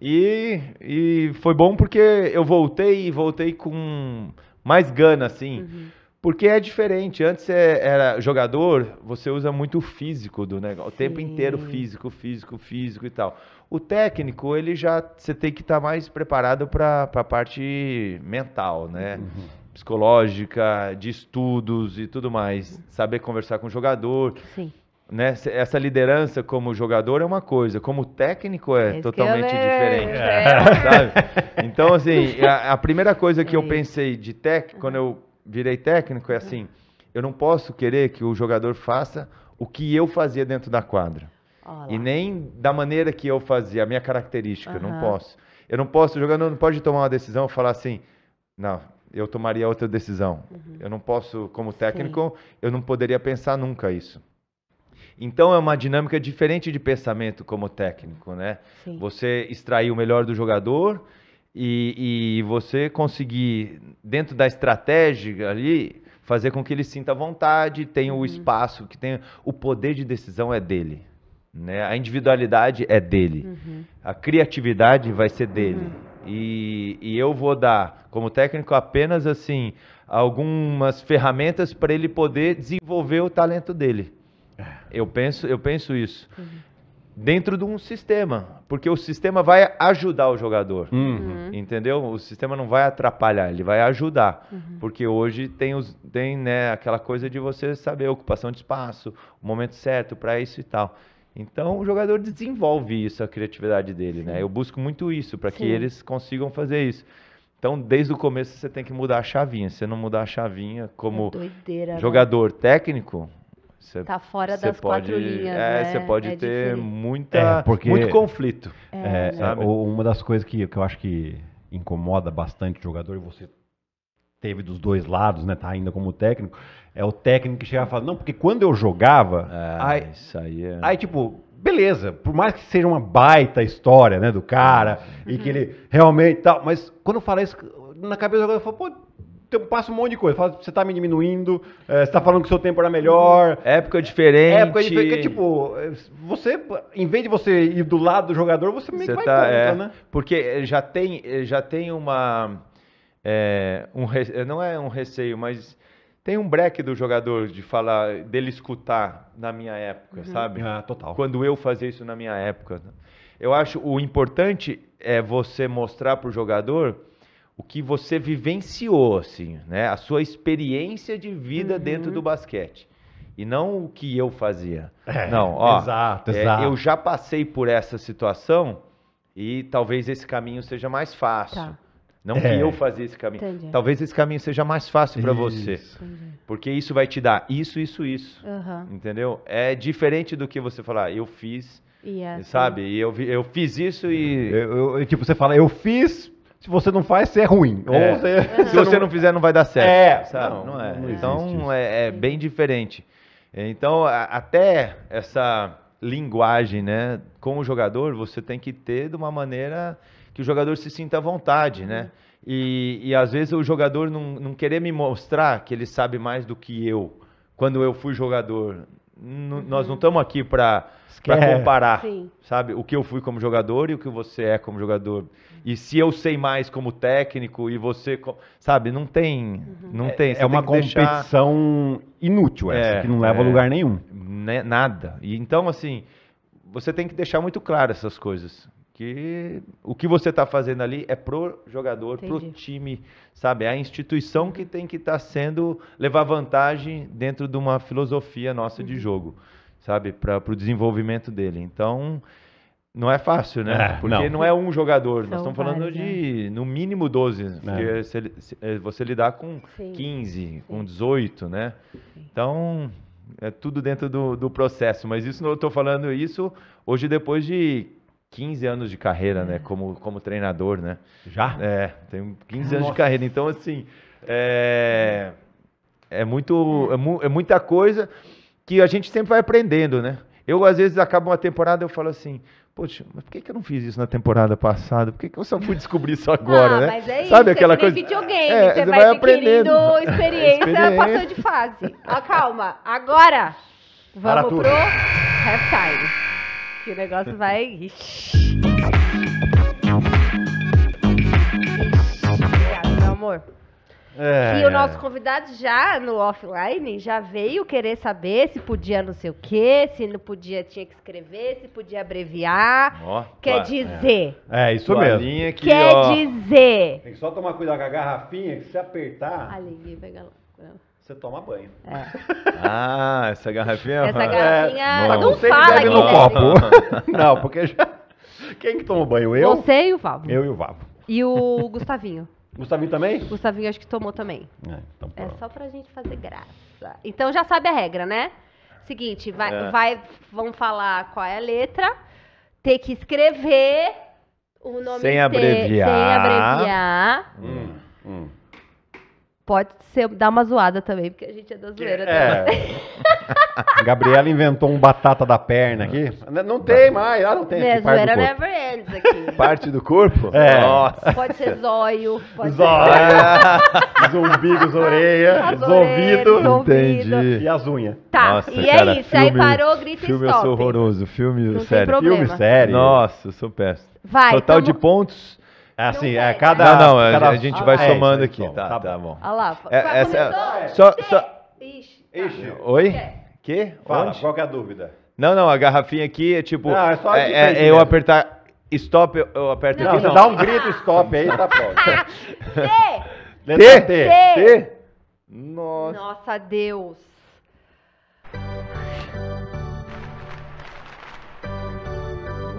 E, e foi bom porque eu voltei e voltei com mais gana, assim. Uhum porque é diferente. Antes você é, era jogador, você usa muito o físico do negócio. O tempo inteiro físico, físico, físico e tal. O técnico, ele já. Você tem que estar tá mais preparado para a parte mental, né? Uhum. Psicológica, de estudos e tudo mais. Saber conversar com o jogador. Sim. Né? Essa liderança como jogador é uma coisa, como técnico é Esse totalmente diferente. É. Então, assim, a, a primeira coisa que é. eu pensei de técnico, quando eu virei técnico é hum. assim, eu não posso querer que o jogador faça o que eu fazia dentro da quadra. Olá. E nem da maneira que eu fazia, a minha característica, uhum. não posso. Eu não posso, o jogador não pode tomar uma decisão e falar assim, não, eu tomaria outra decisão. Uhum. Eu não posso, como técnico, Sim. eu não poderia pensar nunca isso. Então é uma dinâmica diferente de pensamento como técnico, né? Sim. Você extrair o melhor do jogador e, e você conseguir, dentro da estratégia ali, fazer com que ele sinta vontade, tenha o uhum. espaço, que tenha o poder de decisão é dele. Né? A individualidade é dele. Uhum. A criatividade vai ser dele. Uhum. E, e, eu vou dar, como técnico, apenas assim algumas ferramentas para ele poder desenvolver o talento dele. É. Eu penso, eu penso isso. Uhum dentro de um sistema, porque o sistema vai ajudar o jogador, uhum. entendeu? O sistema não vai atrapalhar, ele vai ajudar, uhum. porque hoje tem, os, tem né, aquela coisa de você saber ocupação de espaço, o momento certo para isso e tal. Então o jogador desenvolve isso, a criatividade dele, né? Sim. né? Eu busco muito isso para que eles consigam fazer isso. Então, desde o começo você tem que mudar a chavinha. Se não mudar a chavinha como é doideira, né? jogador né? técnico, Cê, tá fora das pode, quatro linhas, É, você né? pode é ter muita, é, é, porque, muito conflito. É, é, é uma das coisas que, que eu acho que incomoda bastante o jogador, e você teve dos dois lados, né? Tá ainda como técnico, é o técnico que chega e fala, não, porque quando eu jogava, aí, isso aí, é... aí tipo, beleza, por mais que seja uma baita história, né, do cara, uhum. e que ele realmente tal, mas quando fala isso, na cabeça do jogador, eu falo, pô, passa um monte de coisa. Você tá me diminuindo, é, você tá falando que o seu tempo era melhor. Época diferente. Época diferente. Porque, é tipo, você, em vez de você ir do lado do jogador, você meio você que vai tá, contra, é, né? Porque eh, já tem, eh, já tem uma. É, um, não é um receio, mas tem um breque do jogador de falar, dele escutar na minha época, uhum. sabe? Ah, total. Quando eu fazia isso na minha época. Eu acho o importante é você mostrar para o jogador o que você vivenciou, assim, né? A sua experiência de vida uhum. dentro do basquete. E não o que eu fazia. É, não, ó. Exato, é, exato. Eu já passei por essa situação e talvez esse caminho seja mais fácil. Tá. Não é. que eu fazia esse caminho. Entendi. Talvez esse caminho seja mais fácil para você. Entendi. Porque isso vai te dar isso, isso, isso. Uhum. Entendeu? É diferente do que você falar, eu fiz, yeah, é assim. sabe? E Eu, eu fiz isso e. Eu, eu, tipo, você fala, eu fiz se você não faz, você é ruim. É. Ou você, se você não... fizer, não vai dar certo. É, sabe? Não, não é. Não então é, é, bem diferente. Então, a, até essa linguagem, né, com o jogador, você tem que ter de uma maneira que o jogador se sinta à vontade, né? E, e às vezes o jogador não, não querer me mostrar que ele sabe mais do que eu quando eu fui jogador. Uhum. Nós não estamos aqui para comparar, Sim. sabe? O que eu fui como jogador e o que você é como jogador. E se eu sei mais como técnico e você, sabe, não tem, uhum. não tem. É, é uma tem competição deixar... inútil essa, é, que não leva a é, lugar nenhum. Né, nada. E então assim, você tem que deixar muito claro essas coisas, que o que você está fazendo ali é pro jogador, Entendi. pro time, sabe? É a instituição que tem que estar tá sendo levar vantagem dentro de uma filosofia nossa uhum. de jogo, sabe? Para o desenvolvimento dele. Então não é fácil, né? É, porque não. não. é um jogador. São Nós estamos falando vários, de, né? no mínimo, 12. Né? Porque é. se, se, é, você lidar com Sim. 15, Sim. com 18, né? Sim. Então, é tudo dentro do, do processo. Mas isso eu estou falando isso hoje, depois de 15 anos de carreira, é. né? Hum. Como, como treinador, né? Já? É, tenho 15 Nossa. anos de carreira. Então, assim, é, é, muito, é, é muita coisa que a gente sempre vai aprendendo, né? Eu, às vezes, acaba uma temporada eu falo assim, Poxa, mas por que, que eu não fiz isso na temporada passada? Por que, que eu só fui descobrir isso agora, ah, né? Mas é isso, Sabe é aquela coisa? videogame, é, você, você vai, vai aprendendo. experiência, experiência, passou de fase. calma, agora vamos pro halftime. Que o negócio vai... Obrigada, meu amor. É. E o é. nosso convidado já no offline já veio querer saber se podia não sei o quê, se não podia tinha que escrever, se podia abreviar. Ó, Quer claro, dizer. É, é isso mesmo. Que, Quer ó, dizer. Tem que só tomar cuidado com a garrafinha, que se apertar. Ali, pega lá. Você toma banho. É. Ah, essa garrafinha. Essa é. garrafinha é, não, tá não fala que no né? copo. não, porque já. Quem que toma banho? Eu? Você e o Vavo. Eu e o Vavo. E o Gustavinho. Gustavinho também? Gustavinho acho que tomou também. É, então, é só pra gente fazer graça. Então já sabe a regra, né? Seguinte, vai, é. vai, vão falar qual é a letra, ter que escrever o nome sem, abreviar. sem abreviar. Hum, hum pode ser, dar uma zoada também, porque a gente é da zoeira. É. é. Gabriela inventou um batata da perna aqui. Não, não tem mais. Ah, não tem. É, zoeira never ends aqui. Parte do corpo? É. Nossa. Pode ser zóio. Pode zóio. Ser... Zumbigos, orelha, ouvido. Entendi. E as unhas. Tá, Nossa, e é cara, é isso. Filme, aí parou, grita filme e stop. Filme eu sou horroroso. Filme não sério. Filme sério. Nossa, eu sou péssimo. Vai. Total tamo... de pontos? É assim, é, é cada. Não, não, cada... a gente ah, vai é, somando aqui. Bom, tá, tá, tá bom. Olha lá, é, essa, é- só, só... Ixi, tá. Ixi. Oi? Que? Fala, Onde? qual que é a dúvida? Não, não, a garrafinha aqui é tipo. Não, é só é, aqui é, eu apertar. Stop, eu, eu aperto não, aqui. Não, dá um grito stop aí, tá pronto. T. T. T. T. Nossa. Nossa, Deus.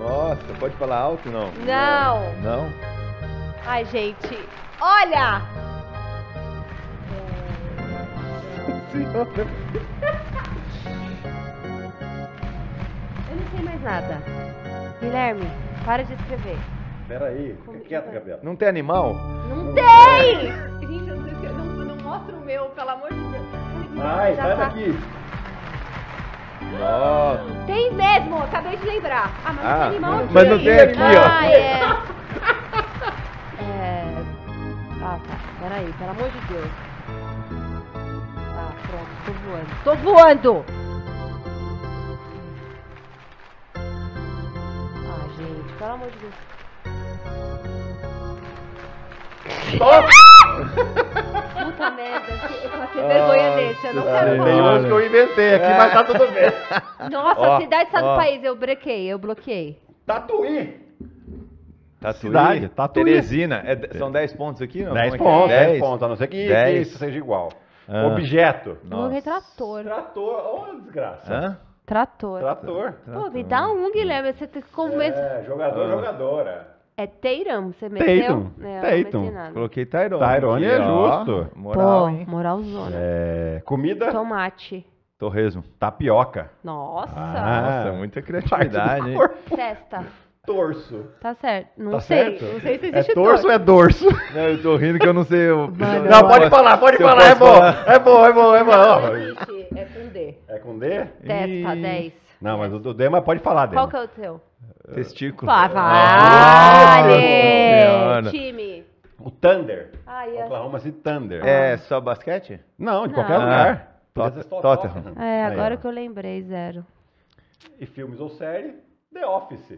Nossa, pode falar alto não? Não. Não? Ai, gente. Olha! Senhora. Eu não sei mais nada. Guilherme, para de escrever. Peraí, fica quieto, Gabriela. Não tem animal? Não, tem! Gente, eu não sei se eu não, não mostro o meu, pelo amor de Deus. Ai, sai tá. daqui. Nossa. Tem mesmo, acabei de lembrar. Ah, mas ah, não tem animal aqui. Mas não tem aqui, ó. Ah, é. Tá, tá. Peraí, pelo amor de Deus. Tá, pronto. Tô voando. Tô voando! Ah, gente, pelo amor de Deus. Oh! Puta merda, eu passei ah, vergonha nesse, eu não quero falar. Tem uns que eu inventei aqui, mas tá tudo bem. Nossa, a cidade, estado, no país, eu brequei, eu bloqueei. Tatuí! Tatuí, cidade, Tatuí. Teresina. É, é. são 10 pontos aqui? Não? 10 é é? pontos, é 10 pontos, a não ser que, que isso seja igual. Ah. Objeto. Nossa. Um trator. Trator, ô a desgraça. Hã? Trator. Trator. Pô, me dá um, Guilherme, você tem que comer... É, jogador, ah. jogadora. É Teiram, você meteu? Teiram. É, Coloquei Tyrone. Tyrone é justo. Moral, Pô, hein? moralzona. É, comida? Tomate. Torresmo. Tapioca. Nossa. Ah, nossa, muita criatividade, hein? Festa torso. Tá certo. Não tá sei. Certo? Não sei se é existe é torso. ou é dorso? Não, eu tô rindo que eu não sei. Eu... Mano, não, pode falar, pode falar. É bom, falar. é bom, é bom, é bom, é bom. É com D. É com D? Testa, e... 10. Não, mas o do D, mas pode falar, D. Qual que é o teu? Testículo. Pá, ah, vale! Time. O Thunder. Ah, yes. Oklahoma City Thunder. É só basquete? Não, de não. qualquer lugar. Ah, é Tottenham. É, agora Aí, que eu lembrei, zero. E filmes ou série? The Office.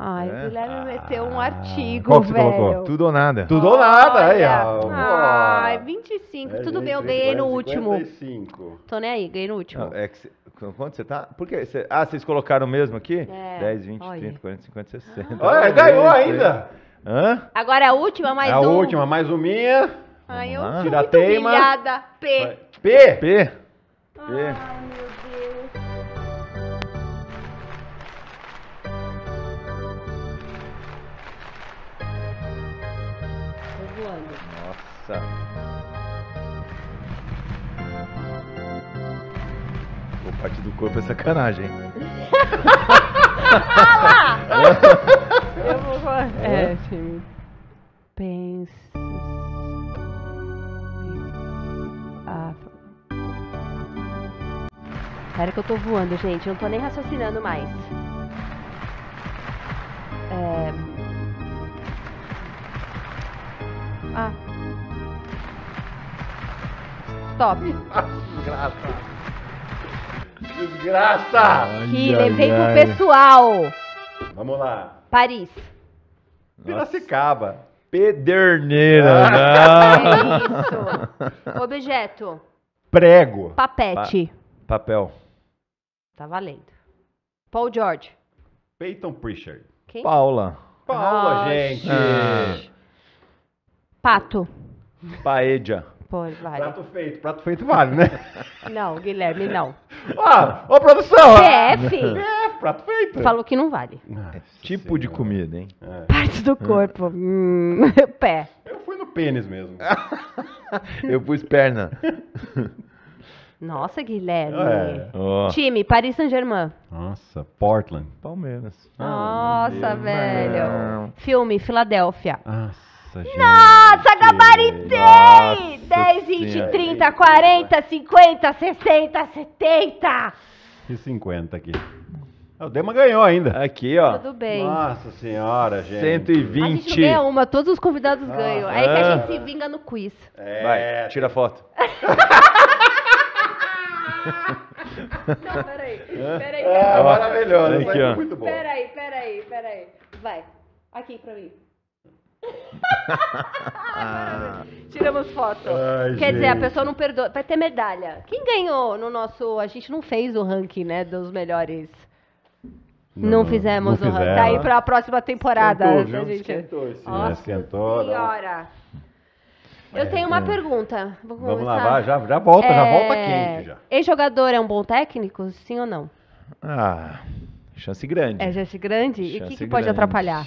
Ai, é? o Guilherme meteu um ah. artigo, Qual que você velho. Colocou? Tudo ou nada. Tudo ou nada, aí, ó. Ai, 25, é, tudo bem, eu ganhei no último. 25. Tô nem aí, ganhei no último. Não, é que cê, quanto você tá? Por que cê, ah, vocês colocaram mesmo aqui? É. 10, 20, Olha. 30, 40, 50, 60. Ah. Olha, é, ganhou ainda. Hã? Agora é a última, mais a um. A última, mais uma minha. Ai, eu Tira muito teima. humilhada. P. P? P. P. Ai, meu cabeça. Ou parte do corpo é sacanagem. Eu vou é? é, sim. Pensos. Ah. Pera que eu tô voando, gente. Eu não tô nem raciocinando mais. É. Ah stop. Desgraça. Desgraça. Que Ai, levei ai, pro pessoal. Vamos lá. Paris. Piracicaba. Pederneira. É isso. Objeto. Prego. Papete. Pa- papel. Tá valendo. Paul George. Peyton Pritchard. Quem? Paula. Paula, gente. Ah, Pato. Paedia. Pode, vale. Prato feito, prato feito vale, né? Não, Guilherme, não. Ah, ô produção! PF! Ah! É, prato feito. Falou que não vale. Ah, é, Nossa, tipo de comida, hein? É. do corpo. É. Hum, pé. Eu fui no pênis mesmo. Eu pus perna. Nossa, Guilherme. É. Oh. Time, Paris Saint-Germain. Nossa, Portland. Palmeiras. Nossa, ah, velho. Filme, Filadélfia. Nossa. Nossa, gente. Nossa, gabaritei! Nossa 10, 20, senhora. 30, 40, 50, 60, 70. E 50 aqui. Ah, o Dema ganhou ainda. Aqui, ó. Tudo bem. Nossa senhora, gente. 120. A gente ganha uma, todos os convidados Nossa. ganham. Aí é que a gente se ah. vinga no quiz. É. Vai, tira a foto. Não, peraí. Peraí. É, ah, maravilhoso. Aqui, ó. Muito bom. Peraí, peraí, peraí. Vai. Aqui pra mim. Tiramos foto. Ai, Quer gente. dizer, a pessoa não perdoa. Vai ter medalha. Quem ganhou no nosso. A gente não fez o ranking, né? Dos melhores. Não, não fizemos não o ranking. Tá aí pra próxima temporada. Esquentou, né, gente... esquentou. Nossa esquentou, senhora. Eu é, tenho uma é. pergunta. Vou Vamos lavar, já, já volta, é... já volta é, quente. já. Ex-jogador é um bom técnico, sim ou não? Ah, chance grande. É chance grande? Chance e o que, que pode atrapalhar?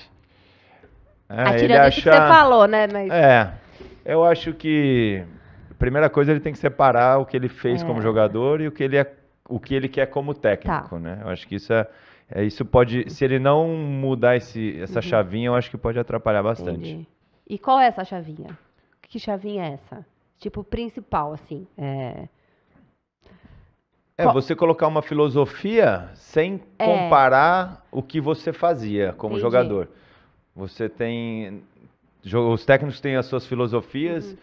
É, ah, tirando que você falou, né? Mas... É, eu acho que a primeira coisa ele tem que separar o que ele fez é. como jogador e o que ele é, o que ele quer como técnico, tá. né? Eu acho que isso é, é, isso pode, se ele não mudar esse, essa uhum. chavinha, eu acho que pode atrapalhar bastante. Entendi. E qual é essa chavinha? Que chavinha é essa? Tipo principal, assim. É... É, você colocar uma filosofia sem é. comparar é. o que você fazia como Entendi. jogador. Você tem. Os técnicos têm as suas filosofias. Uhum.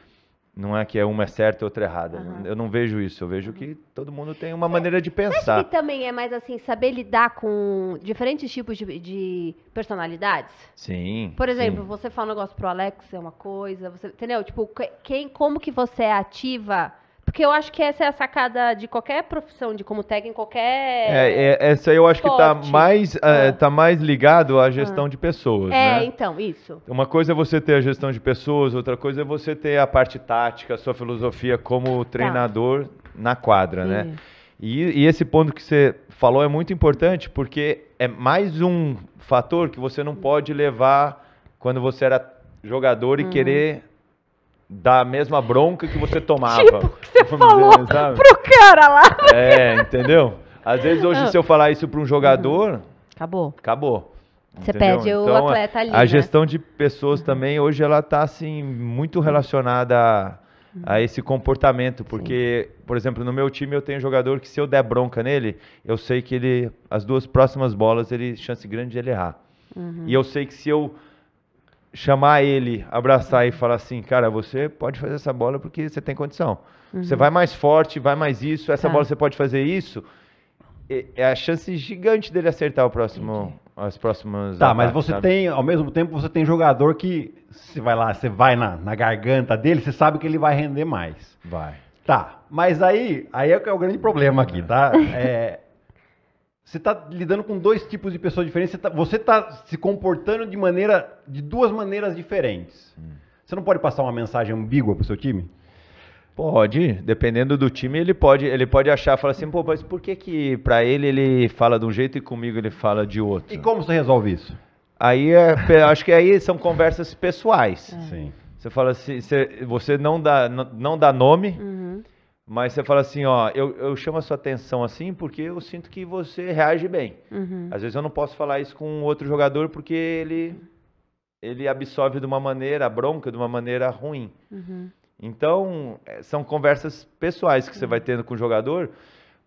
Não é que é uma é certa e outra errada. Uhum. Eu não vejo isso. Eu vejo que todo mundo tem uma maneira de pensar. que também é mais assim, saber lidar com diferentes tipos de, de personalidades. Sim. Por exemplo, sim. você fala um negócio pro Alex, é uma coisa. Você, entendeu? Tipo, quem, como que você é ativa porque eu acho que essa é a sacada de qualquer profissão, de como em qualquer. É, é, essa eu acho tá esporte. que está mais, é, ah. tá mais ligado à gestão ah. de pessoas. É, né? então, isso. Uma coisa é você ter a gestão de pessoas, outra coisa é você ter a parte tática, a sua filosofia como tá. treinador tá. na quadra, Sim. né? E, e, esse ponto que você falou é muito importante, porque é mais um fator que você não pode levar quando você era jogador e hum. querer da mesma bronca que você tomava. Tipo, que você falou dizer, pro cara lá. É, entendeu? Às vezes hoje, ah. se eu falar isso para um jogador. Acabou. Acabou. Você pede então, o atleta é, ali. A né? gestão de pessoas também, hoje, ela está assim, muito relacionada a, a esse comportamento. Porque, Sim. por exemplo, no meu time eu tenho um jogador que, se eu der bronca nele, eu sei que ele. As duas próximas bolas, ele chance grande de ele errar. Uhum. E eu sei que se eu chamar ele, abraçar e falar assim, cara, você pode fazer essa bola porque você tem condição. Uhum. Você vai mais forte, vai mais isso, essa tá. bola você pode fazer isso. É a chance gigante dele acertar o próximo, as próximas. Tá, ataques, mas você sabe? tem, ao mesmo tempo, você tem jogador que você vai lá, você vai na, na garganta dele, você sabe que ele vai render mais. Vai. Tá, mas aí, aí é o é grande problema aqui, tá? É, você está lidando com dois tipos de pessoas diferentes. Você está tá se comportando de maneira, de duas maneiras diferentes. Hum. Você não pode passar uma mensagem ambígua para o seu time? Pode, dependendo do time, ele pode, ele pode achar, falar assim, pô, mas por que que para ele ele fala de um jeito e comigo ele fala de outro? E como você resolve isso? Aí, é, acho que aí são conversas pessoais. Sim. Você fala assim, você, não dá, não, dá nome. Uhum mas você fala assim, ó, eu, eu chamo a sua atenção assim porque eu sinto que você reage bem. Uhum. Às vezes eu não posso falar isso com outro jogador porque ele ele absorve de uma maneira a bronca de uma maneira ruim. Uhum. Então é, são conversas pessoais que uhum. você vai tendo com o jogador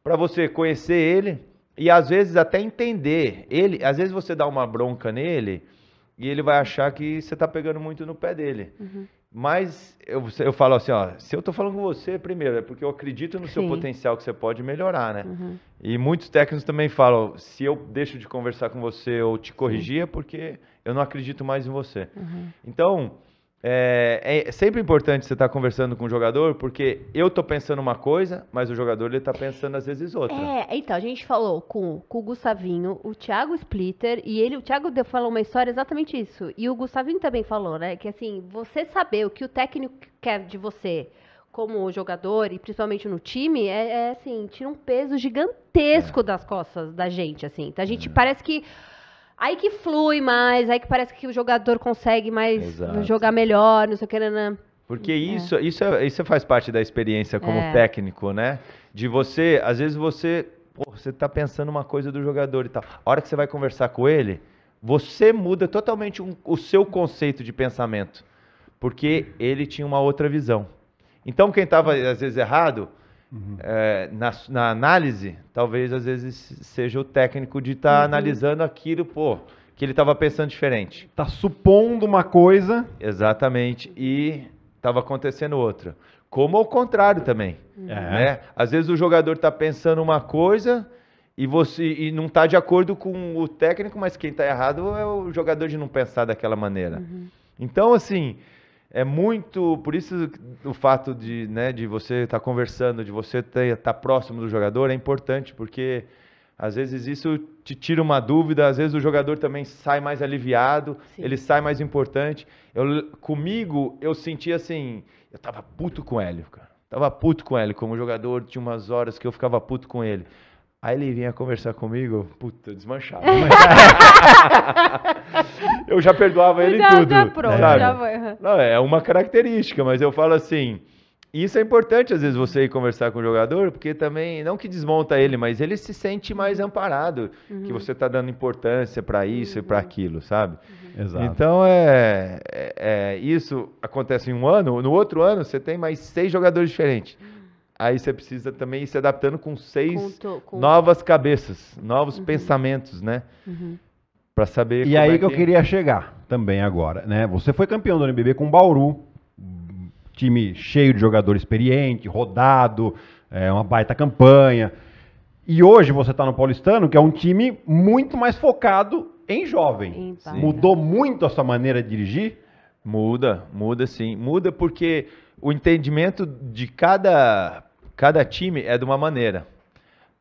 para você conhecer ele e às vezes até entender ele. Às vezes você dá uma bronca nele e ele vai achar que você está pegando muito no pé dele. Uhum. Mas eu, eu falo assim, ó, se eu estou falando com você, primeiro, é porque eu acredito no Sim. seu potencial que você pode melhorar, né? Uhum. E muitos técnicos também falam, se eu deixo de conversar com você ou te corrigir, é porque eu não acredito mais em você. Uhum. Então, é, é, sempre importante você estar tá conversando com o jogador, porque eu tô pensando uma coisa, mas o jogador ele tá pensando às vezes outra. É, então, a gente falou com, com o Gustavinho, o Thiago Splitter, e ele, o Thiago falou uma história exatamente isso. E o Gustavinho também falou, né? Que assim, você saber o que o técnico quer de você como jogador e principalmente no time, é, é assim, tira um peso gigantesco é. das costas da gente, assim. Então, a gente é. parece que Aí que flui mais, aí que parece que o jogador consegue mais Exato. jogar melhor, não sei o que, nanã. Porque é. isso, é. isso, isso faz parte da experiência como é. técnico, né? De você, às vezes você, pô, você tá pensando uma coisa do jogador e tal. A hora que você vai conversar com ele, você muda totalmente um, o seu conceito de pensamento, porque ele tinha uma outra visão. Então quem estava às vezes errado, Uhum. É, na, na, análise, talvez às vezes seja o técnico de estar tá uhum. analisando aquilo, pô, que ele estava pensando diferente. está supondo uma coisa. Exatamente. E estava acontecendo outra. Como ao contrário também. Uhum. Né? Às vezes o jogador está pensando uma coisa e você e não está de acordo com o técnico, mas quem está errado é o jogador de não pensar daquela maneira. Uhum. Então, assim, é muito. Por isso o fato de, né, de você estar tá conversando, de você estar tá próximo do jogador é importante, porque às vezes isso te tira uma dúvida, às vezes o jogador também sai mais aliviado, Sim. ele sai mais importante. Eu, comigo, eu senti assim, eu tava puto com o Hélio, cara. Tava puto com ele, como jogador, tinha umas horas que eu ficava puto com ele. Aí ele vinha conversar comigo, puta, desmanchado. eu já perdoava ele já, tudo. Já pronto, sabe? já foi. Não, é uma característica, mas eu falo assim, isso é importante às vezes você ir conversar com o jogador, porque também não que desmonta ele, mas ele se sente mais uhum. amparado, uhum. que você está dando importância para isso uhum. e para aquilo, sabe? Uhum. Exato. Então é, é, é, isso acontece em um ano, no outro ano você tem mais seis jogadores diferentes aí você precisa também ir se adaptando com seis com to, com... novas cabeças, novos uhum. pensamentos, né? Uhum. Para saber. E aí é que eu queria chegar também agora, né? Você foi campeão do NBB com o Bauru, time cheio de jogador experiente, rodado, é, uma baita campanha. E hoje você está no Paulistano, que é um time muito mais focado em jovem. Sim. Mudou muito a sua maneira de dirigir? Muda, muda sim. Muda porque o entendimento de cada cada time é de uma maneira.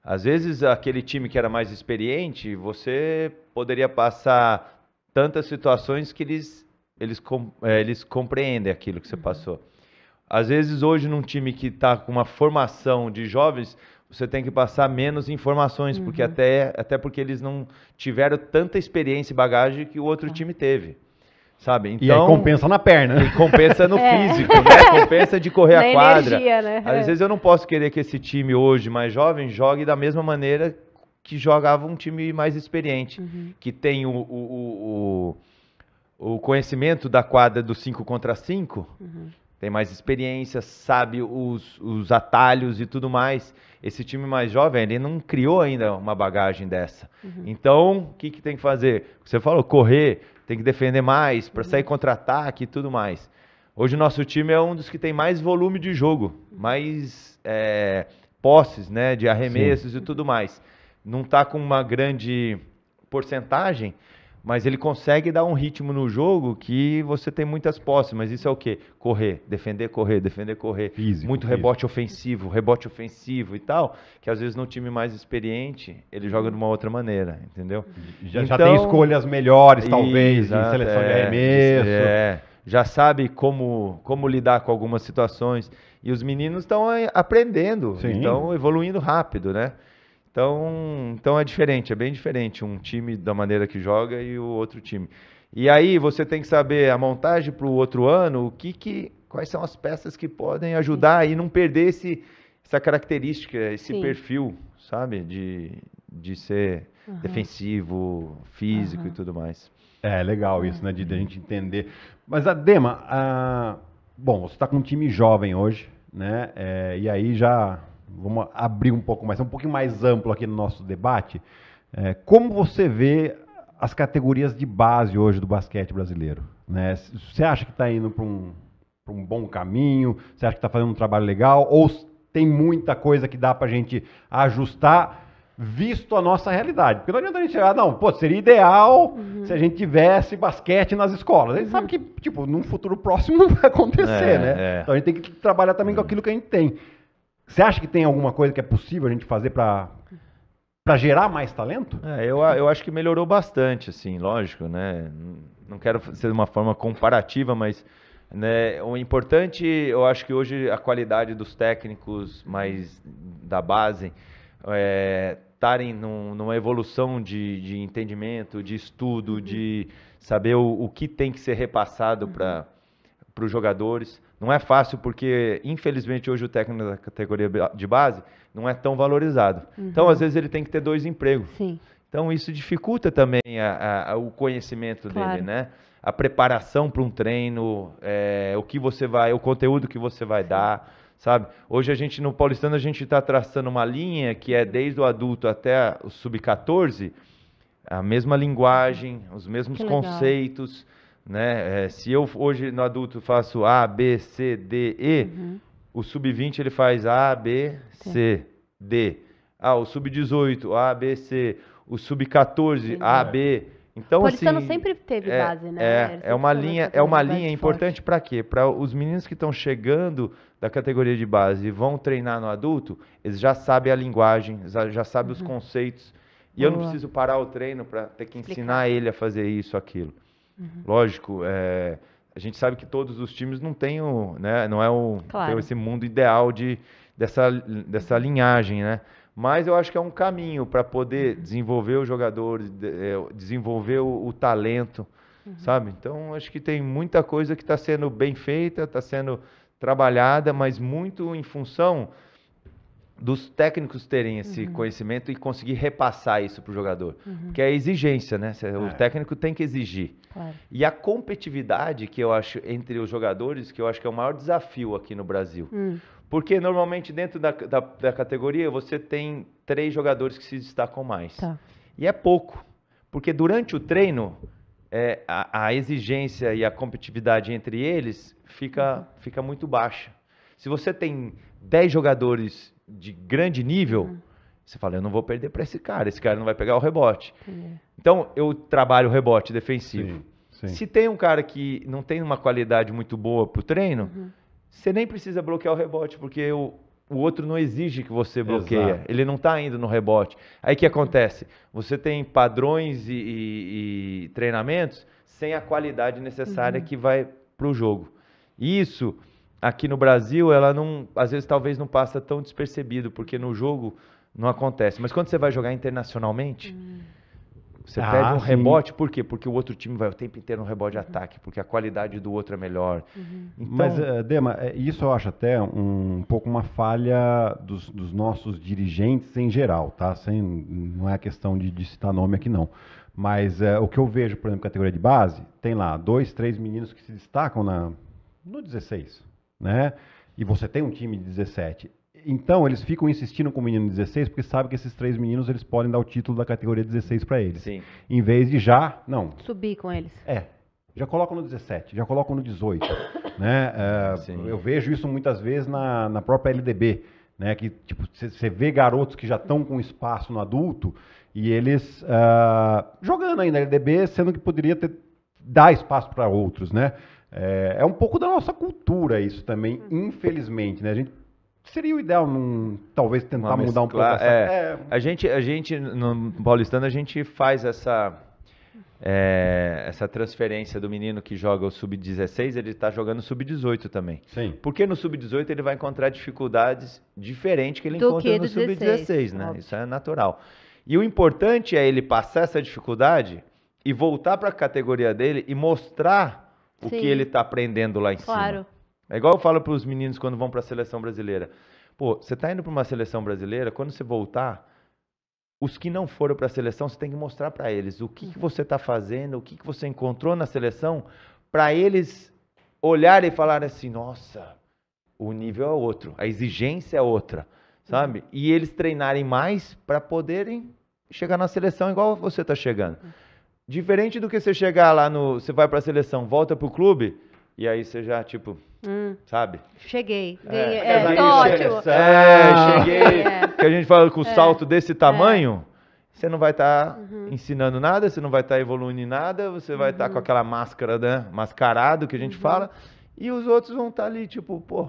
Às vezes, aquele time que era mais experiente, você poderia passar tantas situações que eles, eles, eh, eles compreendem aquilo que você uhum. passou. Às vezes, hoje, num time que está com uma formação de jovens, você tem que passar menos informações, uhum. porque até, até porque eles não tiveram tanta experiência e bagagem que o outro ah. time teve. Sabe? Então, e aí então, compensa na perna. E compensa no é. físico, né? Compensa de correr na a quadra. Energia, né? Às é. vezes eu não posso querer que esse time hoje mais jovem jogue da mesma maneira que jogava um time mais experiente, uhum. que tem o, o, o, o, conhecimento da quadra do 5 contra 5, uhum tem mais experiência, sabe os, os atalhos e tudo mais. Esse time mais jovem, ele não criou ainda uma bagagem dessa. Uhum. Então, o que, que tem que fazer? Você falou, correr, tem que defender mais, para sair uhum. contra-ataque e tudo mais. Hoje o nosso time é um dos que tem mais volume de jogo, mais é, posses, né, de arremessos Sim. e tudo mais. Não está com uma grande porcentagem, mas ele consegue dar um ritmo no jogo que você tem muitas posses, mas isso é o quê? Correr, defender, correr, defender, correr. Físico, Muito rebote físico. ofensivo, rebote ofensivo e tal, que às vezes no time mais experiente, ele joga de uma outra maneira, entendeu? Já, então, já tem então, escolhas melhores, talvez, exato, em seleção é, de arremesso. É, já sabe como, como lidar com algumas situações. E os meninos estão aprendendo, estão evoluindo rápido, né? Então, então é diferente, é bem diferente um time da maneira que joga e o outro time. E aí você tem que saber a montagem para o outro ano, o que, que, quais são as peças que podem ajudar e não perder esse, essa característica, esse Sim. perfil, sabe, de, de ser uhum. defensivo, físico uhum. e tudo mais. É legal isso, né, de, de a gente entender. Mas a Dema, a... Ah, bom, você está com um time jovem hoje, né? É, e aí já vamos abrir um pouco mais, é um pouquinho mais amplo aqui no nosso debate. É, como você vê as categorias de base hoje do basquete brasileiro? Né? Você acha que está indo para um, um bom caminho? Você acha que está fazendo um trabalho legal? Ou tem muita coisa que dá para a gente ajustar? visto a nossa realidade. Porque não adianta a gente chegar, não, pô, seria ideal uhum. se a gente tivesse basquete nas escolas. A gente uhum. sabe que, tipo, num futuro próximo não vai acontecer, é, né? É. Então a gente tem que trabalhar também uhum. com aquilo que a gente tem. Você acha que tem alguma coisa que é possível a gente fazer para para gerar mais talento? É, eu, eu acho que melhorou bastante, assim, lógico, né? Não quero ser de uma forma comparativa, mas né, o importante, eu acho que hoje a qualidade dos técnicos mais da base é, estarem é, num, numa evolução de, de entendimento, de estudo, de saber o, o que tem que ser repassado para os jogadores. Não é fácil porque, infelizmente, hoje o técnico da categoria de base não é tão valorizado. Uhum. Então, às vezes, ele tem que ter dois empregos. Sim. Então, isso dificulta também a, a, o conhecimento claro. dele, né? A preparação para um treino, é, o que você vai, o conteúdo que você vai dar, sabe? Hoje a gente, no Paulistano, a gente está traçando uma linha que é desde o adulto até o sub-14, a mesma linguagem, os mesmos conceitos. Né? É, se eu hoje no adulto faço A, B, C, D, E, uhum. o sub-20 ele faz A, B, C, D. Ah, o sub-18, A, B, C. O sub-14, A, B. Então, Politano assim, sempre teve é, base, né? É, é uma linha, é uma linha importante para quê? Para os meninos que estão chegando da categoria de base e vão treinar no adulto, eles já sabem a linguagem, já, sabem uhum. os conceitos. E Boa. eu não preciso parar o treino para ter que Explicar. ensinar ele a fazer isso, aquilo. Uhum. Lógico, é, a gente sabe que todos os times não têm o, né, não é o claro. esse mundo ideal de dessa dessa uhum. linhagem, né? Mas eu acho que é um caminho para poder uhum. desenvolver o jogador, é, desenvolver o, o talento, uhum. sabe? Então acho que tem muita coisa que está sendo bem feita, está sendo trabalhada, mas muito em função dos técnicos terem esse uhum. conhecimento e conseguir repassar isso para o jogador. Uhum. Porque é a exigência, né? O é. técnico tem que exigir. Claro. E a competitividade que eu acho entre os jogadores, que eu acho que é o maior desafio aqui no Brasil. Uhum. Porque normalmente dentro da, da, da, categoria você tem três jogadores que se destacam mais. Tá. E é pouco. Porque durante o treino, é, a, a, exigência e a competitividade entre eles fica, uhum. fica muito baixa. Se você tem dez jogadores de grande nível, uhum. você fala, eu não vou perder para esse cara, esse cara não vai pegar o rebote. Uhum. Então, eu trabalho o rebote defensivo. Sim, sim. Se tem um cara que não tem uma qualidade muito boa para o treino, uhum. você nem precisa bloquear o rebote, porque o, o outro não exige que você bloqueia. Ele não está indo no rebote. Aí o que acontece? Você tem padrões e, e, e treinamentos sem a qualidade necessária uhum. que vai para o jogo. Isso aqui no Brasil, ela não, às vezes talvez não passa tão despercebido, porque no jogo não acontece. Mas quando você vai jogar internacionalmente, hum. você ah, perde um sim. rebote, por quê? Porque o outro time vai o tempo inteiro no rebote de uhum. ataque, porque a qualidade do outro é melhor. Uhum. Então... Mas, eh, Dema, eh, isso eu acho até um, um pouco uma falha dos, dos, nossos dirigentes em geral, tá? Sem, não é questão de, de citar nome aqui, não. Mas eh, o que eu vejo, por exemplo, categoria de base, tem lá dois, três meninos que se destacam na, no 16, né? E você tem um time de 17. Então, eles ficam insistindo com o menino de 16 porque sabe que esses três meninos eles podem dar o título da categoria 16 para eles. Sim. Em vez de já, não. Subir com eles. É. Já colocam no 17, já colocam no 18. né? É, eu vejo isso muitas vezes na, na própria LDB. Né, que tipo você vê garotos que já estão com espaço no adulto e eles uh, jogando ainda LDB, sendo que poderia ter, dar espaço para outros, né? É, é um pouco da nossa cultura isso também, uhum. infelizmente, né? A gente seria o ideal num, talvez tentar Uma mudar mescla... um pouco essa... É, é, A gente a gente no paulistano a gente faz essa é, essa transferência do menino que joga o sub-16, ele está jogando sub-18 também. Sim. Porque no sub-18 ele vai encontrar dificuldades diferentes que ele do encontra que no sub-16, né? Óbvio. Isso é natural. E o importante é ele passar essa dificuldade e voltar para a categoria dele e mostrar o Sim. que ele está aprendendo lá em claro. cima. É igual eu falo para os meninos quando vão para a seleção brasileira. Pô, você está indo para uma seleção brasileira, quando você voltar, os que não foram para a seleção, você tem que mostrar para eles o que, que uhum. você está fazendo, o que, que você encontrou na seleção, para eles olharem e falarem assim: nossa, o nível é outro, a exigência é outra, uhum. sabe? E eles treinarem mais para poderem chegar na seleção igual você está chegando. Uhum. Diferente do que você chegar lá no. Você vai pra seleção, volta pro clube, e aí você já, tipo, hum. sabe? Cheguei. É, é, né? ótimo. é ah. cheguei. É. Que a gente fala com o é. salto desse tamanho, é. você não vai estar tá uhum. ensinando nada, você não vai estar tá evoluindo em nada, você vai estar uhum. tá com uhum. aquela máscara, né? Mascarado que a gente uhum. fala. E os outros vão estar tá ali, tipo, pô,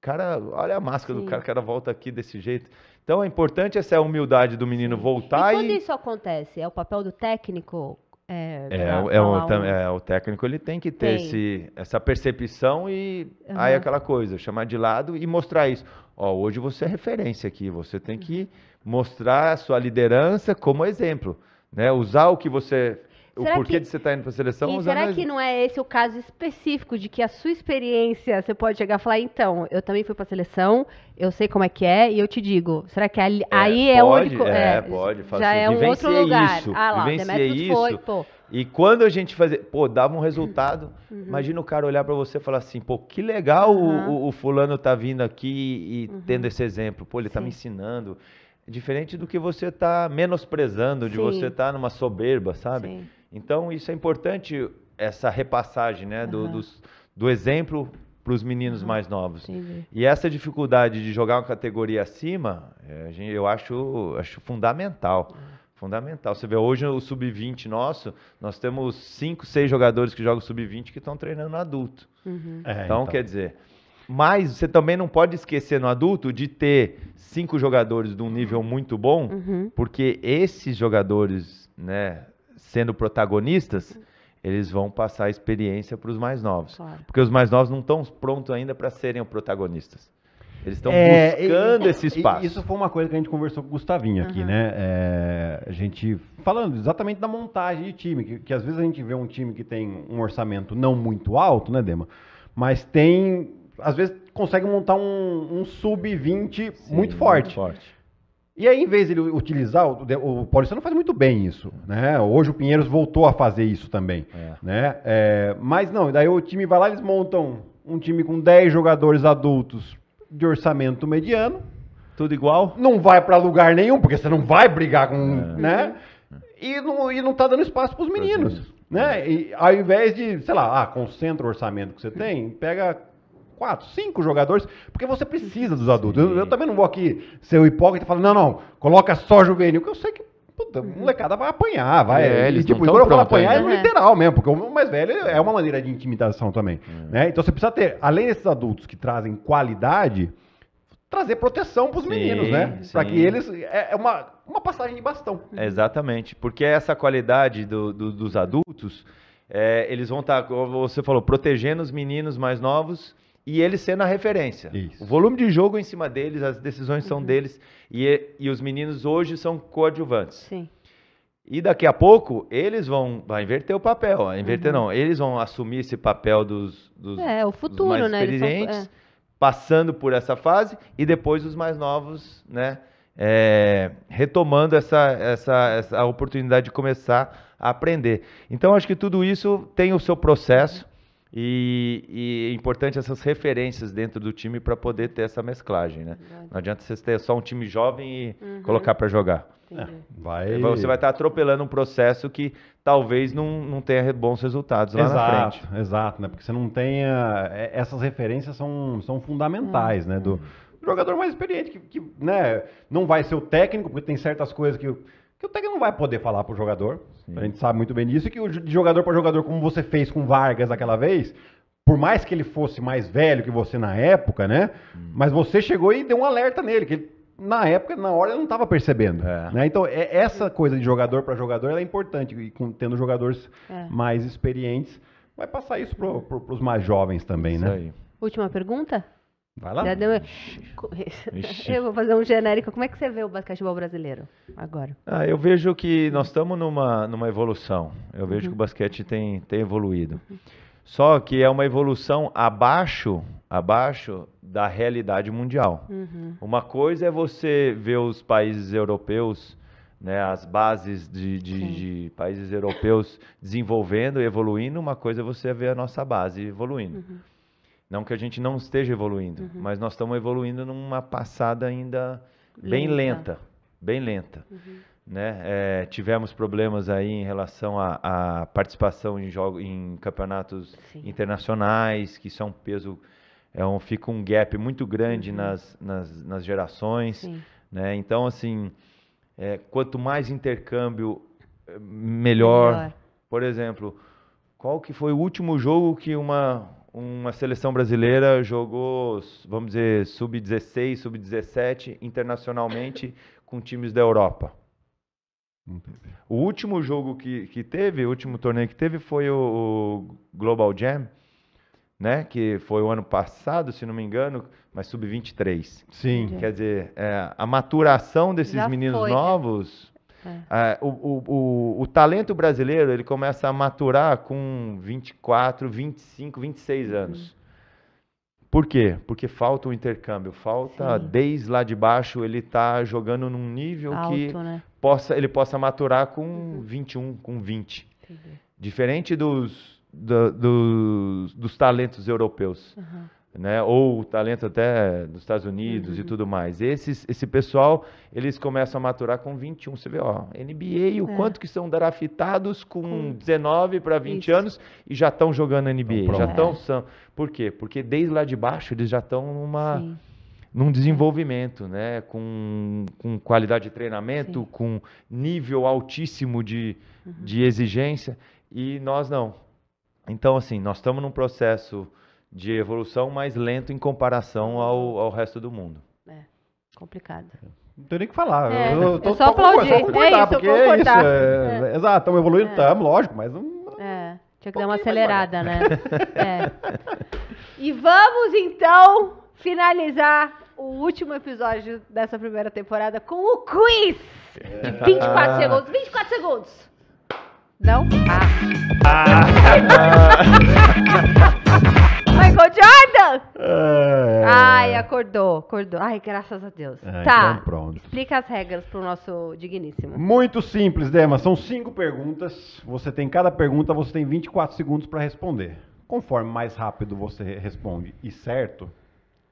cara, olha a máscara Sim. do cara, o cara volta aqui desse jeito. Então é importante essa humildade do menino voltar e. Quando e... isso acontece? É o papel do técnico? É, é, é, o, um... é o, técnico ele tem que ter Esse, essa percepção e uhum. aí aquela coisa, chamar de lado e mostrar isso. Ó, hoje você é referência aqui, você tem que uhum. mostrar a sua liderança como exemplo. Né? Usar o que você o porquê que, de você estar tá indo para a seleção. E será que não é esse o caso específico de que a sua experiência, você pode chegar e falar, então, eu também fui para a seleção, eu sei como é que é, e eu te digo, será que ali, é, aí é pode, onde... É, é, pode, faz já assim, é um outro lugar. Isso, ah lá, Demetrius isso, foi, pô. E quando a gente fazia, pô, dava um resultado. Uhum. uhum. Imagina o cara olhar para você e falar assim, pô, que legal uhum. o, o, fulano tá vindo aqui e uhum. tendo esse exemplo. Pô, ele Sim. tá me ensinando. Diferente do que você tá menosprezando, de Sim. você tá numa soberba, sabe? Sim. Então, isso é importante, essa repassagem né, do, uhum. dos, do exemplo para os meninos uhum. mais novos. Entendi. E essa dificuldade de jogar uma categoria acima, é, eu acho, acho fundamental. Fundamental. Você vê, hoje o sub-20 nosso, nós temos 5, 6 jogadores que jogam sub-20 que estão treinando no adulto. Uhum. É, então, então, quer dizer, mas você também não pode esquecer no adulto de ter cinco jogadores de um nível uhum. muito bom, uhum. porque esses jogadores, né, sendo protagonistas, eles vão passar a experiência para os mais novos. Claro. Porque os mais novos não estão prontos ainda para serem protagonistas. Eles estão é, buscando e, esse espaço. Isso foi uma coisa que a gente conversou com o Gustavinho aqui, uhum. né? É, a gente falando exatamente da montagem de time, que, que às vezes a gente vê um time que tem um orçamento não muito alto, né, Dema? Mas tem, às vezes consegue montar um, um sub-20 muito, muito forte. E aí, em vez de ele utilizar, o, o Paulistano faz muito bem isso, né? Hoje o Pinheiros voltou a fazer isso também, é. né? É, mas não, daí o time vai lá, eles montam um time com 10 jogadores adultos de orçamento mediano. Tudo igual? Não vai para lugar nenhum, porque você não vai brigar com, é. né? É. E não, e não tá dando espaço para os meninos, né? E, ao invés de, sei lá, ah, concentra o orçamento que você tem, pega quatro, cinco jogadores, porque você precisa dos adultos. Eu, eu, também não vou aqui ser o hipócrita falando, não, não, coloca só juvenil, que eu sei que puta, uhum. molecada vai apanhar, vai. É, eles e, tipo, quando então eu falo apanhar, é, é literal mesmo, porque o mais velho é uma maneira de intimidação também. É. Né? Então você precisa ter, além desses adultos que trazem qualidade, trazer proteção para os meninos, né? Para que eles. É, é uma, uma passagem de bastão. É, exatamente, porque essa qualidade do, do, dos adultos, é, eles vão estar, tá, você falou, protegendo os meninos mais novos e ele sendo a referência. Isso. O volume de jogo é em cima deles, as decisões uhum. são deles e, e os meninos hoje são coadjuvantes. Sim. E daqui a pouco eles vão vai inverter o papel, inverter uhum. não, eles vão assumir esse papel dos, dos, é, o futuro, mais né? experientes, é. passando por essa fase e depois os mais novos, né? É, retomando essa, essa, essa oportunidade de começar a aprender. Então acho que tudo isso tem o seu processo. E, e, é importante essas referências dentro do time para poder ter essa mesclagem, né? Verdade. Não adianta você ter só um time jovem e uhum. colocar para jogar. É, vai... É, você vai estar tá atropelando um processo que talvez não, não tenha bons resultados lá exato, na frente. Exato, né? Porque você não tenha... É, essas referências são, são fundamentais, né? uhum. né? Do jogador mais experiente, que, que né? não vai ser o técnico, porque tem certas coisas que que o técnico não vai poder falar pro jogador. Sim. A gente sabe muito bem disso, e que de jogador para jogador, como você fez com Vargas aquela vez, por mais que ele fosse mais velho que você na época, né? Hum. Mas você chegou e deu um alerta nele, que ele, na época, na hora, ele não estava percebendo. É. Né? Então, é, essa coisa de jogador para jogador é importante, e com, tendo jogadores é. mais experientes, vai passar isso para os mais jovens também, isso né? Aí. Última pergunta? Vai lá. Eu vou fazer um genérico. Como é que você vê o basquetebol brasileiro agora? Ah, eu vejo que nós estamos numa, numa evolução. Eu vejo uhum. que o uhum. basquete tem, tem evoluído. Só que é uma evolução abaixo, abaixo da realidade mundial. Uhum. Uma coisa é você ver os países europeus, né, as bases de, de, de países europeus desenvolvendo e evoluindo, uma coisa é você ver a nossa base evoluindo. Uhum. Não que a gente não esteja evoluindo, uhum. mas nós estamos evoluindo numa passada ainda bem lenta, bem lenta. Uhum. Né? É, tivemos problemas aí em relação à participação em jogos, em campeonatos Sim. internacionais, que são é peso, é um, fica um gap muito grande uhum. nas, nas, nas, gerações, né? Então assim, é, quanto mais intercâmbio, eh, melhor. melhor. Por exemplo, qual que foi o último jogo que uma uma seleção brasileira jogou, vamos dizer, sub-16, sub-17 internacionalmente com times da Europa. O último jogo que, que teve, o último torneio que teve foi o, o Global Jam, né? Que foi o ano passado, se não me engano, mas sub-23. Sim. Quer dizer, é, a maturação desses Já meninos foi, né? novos é. Uh, o, o, o, o, talento brasileiro ele começa a maturar com 24, 25, 26 anos. Uhum. Por quê? Porque falta o intercâmbio, falta Sim. desde lá de baixo ele tá jogando num nível Alto, que né? possa, ele possa maturar com uhum. 21, com 20. Entendi. Diferente dos, do, dos, dos talentos europeus. Uhum né? ou talento até dos Estados Unidos uhum. e tudo mais. Esses, esse pessoal, eles começam a maturar com 21. Você vê, ó, NBA, o é. quanto que são draftados com, com... 19 para 20 Isso. anos e já estão jogando NBA. Então, já estão. É. São... Por quê? Porque desde lá de baixo eles já estão numa. Sim. Num desenvolvimento, né? com, com qualidade de treinamento, Sim. com nível altíssimo de, uhum. de exigência, e nós não. Então, assim, nós estamos num processo de evolução mais lento em comparação ao, ao resto do mundo. É, complicado. É, não tem nem o que falar. É, eu, tô, eu é só aplaudir. Só concordar, é isso, porque é isso. É, é. Exato, estamos evoluindo, estamos, é. lógico, mas É, tinha que um dar uma acelerada, né? É. E vamos então finalizar o último episódio dessa primeira temporada com o quiz de 24 segundos. 24 segundos! Não? Ah! ah. Michael Jordan! É... Ai, acordou, acordou. Ai, graças a Deus. É, tá. Então pronto. Explica as regras pro nosso digníssimo. Muito simples, Dema. São cinco perguntas. Você tem cada pergunta, você tem 24 segundos para responder. Conforme mais rápido você responde e certo,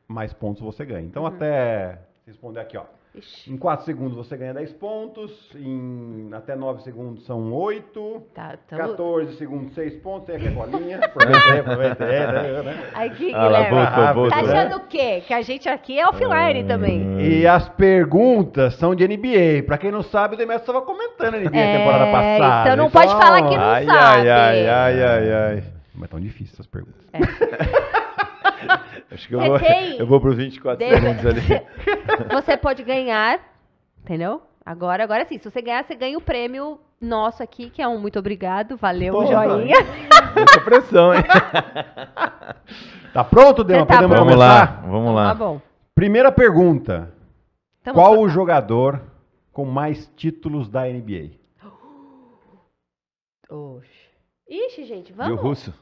mais pontos você ganha. Então uhum. até responder aqui, ó. Ixi. Em 4 segundos você ganha 10 pontos, em até 9 segundos são 8, tá, tô... Tá 14 segundos 6 pontos, tem aqui a colinha, aproveita aí, aproveita aí. É, né? Aqui, ah, Guilherme, tá né? achando né? o quê? Que a gente aqui é offline hum. também. E as perguntas são de NBA, pra quem não sabe, o Demetrio estava comentando a NBA é, temporada passada. Então não então, pode falar que não ai, sabe. Ai, ai, ai, ai, ai. Mas tão difícil essas perguntas. É. Acho que eu é, vou, para eu vou pro 24 Deve... segundos ali. Você pode ganhar, entendeu? Agora, agora sim, se você ganhar, você ganha o prêmio nosso aqui, que é um muito obrigado, valeu, Pô, um joinha. Muita pressão, hein? tá pronto, Dema? Tá Podemos bom. começar? Vamos lá, vamos então lá. Tá bom. Primeira pergunta. Então Qual o jogador com mais títulos da NBA? Oxe. Ixi, gente, vamos. E o Russo?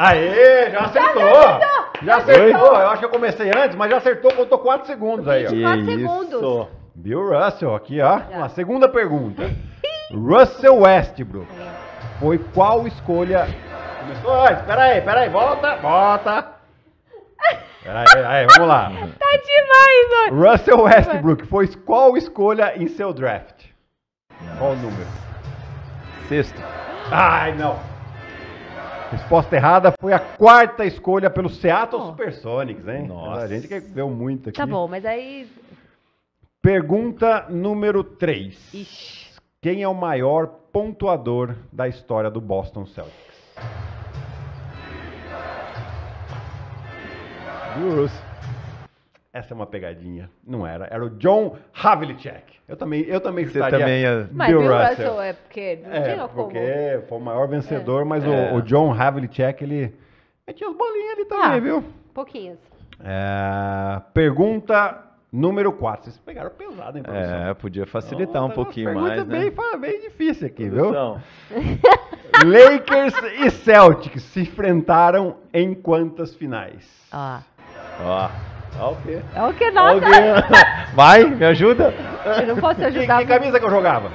Aê, já acertou! Já acertou! Já acertou. Eu acho que eu comecei antes, mas já acertou, contou 4 segundos aí. 4 segundos. Bill Russell, aqui ó. Uma segunda pergunta. Russell Westbrook. Foi qual escolha... Começou antes, peraí, peraí, volta, volta. Peraí, aí, vamos lá. tá demais, mano. Russell Westbrook foi qual escolha em seu draft? Qual o número? Sexto. Ai, não. Resposta errada foi a quarta escolha pelo Seattle oh. Supersonics, hein? Nossa. A gente que deu muito aqui. Tá bom, mas aí. Pergunta número 3. Ixi. Quem é o maior pontuador da história do Boston Celtics? Bruce. Essa é uma pegadinha. Não era. Era o John Havlicek. Eu também, eu também citaria também é... Bill, mas Russell. Russell. é porque não é, porque como. foi o maior vencedor, é. mas é. O, o, John Havlicek, ele metia as bolinhas ali também, ah, viu? Pouquinhas. Assim. É, pergunta número 4. Vocês pegaram pesado, hein, produção? É, podia facilitar então, um pouquinho mais, né? Bem, bem difícil aqui, produção. viu? Lakers e Celtics se enfrentaram em quantas finais? Ah. Ó. É o quê? É o que nada. Ah, Vai, me ajuda. Se não te ajudar... Que, que camisa que eu jogava?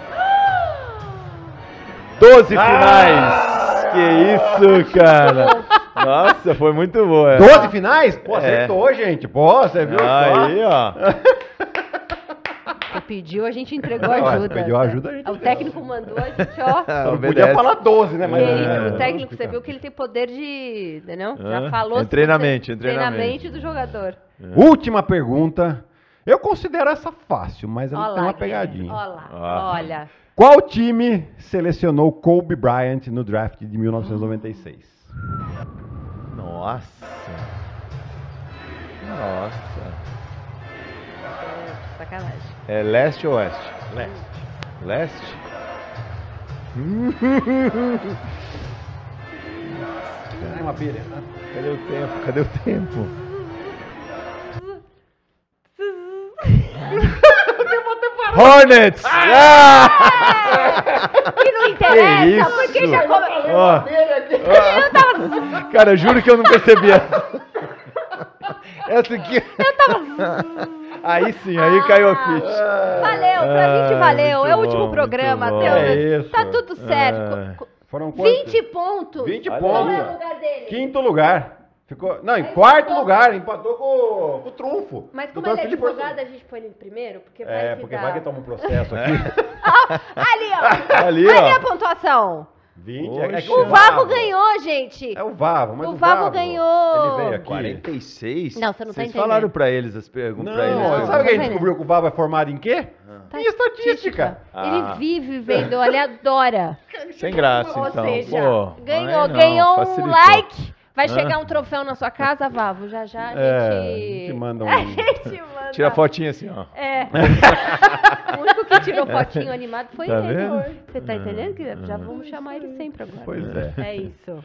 12 ah! finais. Que isso, cara. Nossa, foi muito boa. 12 é. finais? Pô, acertou, é. gente. Pô, você viu? Aí, ó. pediu, a gente entregou ajuda. Pediu ajuda, a gente O técnico mandou, a gente, ó. podia falar 12, né? Mas... Ele, é, o é técnico, você viu que ele tem poder de. Entendeu? Né, Já ah, falou. Entrei treinamento, mente, do jogador. É. Última pergunta. Eu considero essa fácil, mas ela tem uma pegadinha. Olá. Ah. Olha. Qual time selecionou Kobe Bryant no draft de 1996? Nossa. Nossa sacanagem. É leste ou oeste? Leste. Leste? uma pilha. Né? Cadê o tempo? Cadê o tempo? Hornets! Ah! Que não interessa, que porque já oh. Oh. Cara, juro que eu não percebia. Essa aqui. Eu tava. Aí sim, aí ah, caiu a ficha. Ah. Valeu, pra ah, gente valeu. É o último bom, programa, Deus. É isso. Tá tudo certo. Ah, foram quantos? 20 pontos. 20 pontos. Qual é o lugar dele? Quinto lugar. Ficou, não, em aí quarto ficou... lugar, empatou com, com o trunfo. Mas como ele é advogado, a gente põe ele em primeiro? Porque vai é, porque dá... vai que toma um processo aqui. ah, ali, ó. ali, ó. ali a pontuação. 20. Oxe, é que o Vavo ganhou, gente. É o Vavo, mas o, o Vavo, ganhou. Ele veio aqui. 46? Não, você não tá Vocês tá entendendo. falaram pra eles as perguntas. Não, eles, sabe quem que a gente descobriu que o Vavo é formado em quê? Tá em estatística. Ah. Ele vive vendo, ele adora. Sem graça, então. Ou seja, Pô, ganhou, é ganhou um like Vai chegar um troféu na sua casa, Vavo? Já já a gente. É, a gente manda um. A gente manda. Tira fotinha assim, ó. É. o único que tirou fotinho animado foi tá ele. Você tá é. entendendo? Que já uhum. vamos chamar ele sempre agora. Pois é. É isso.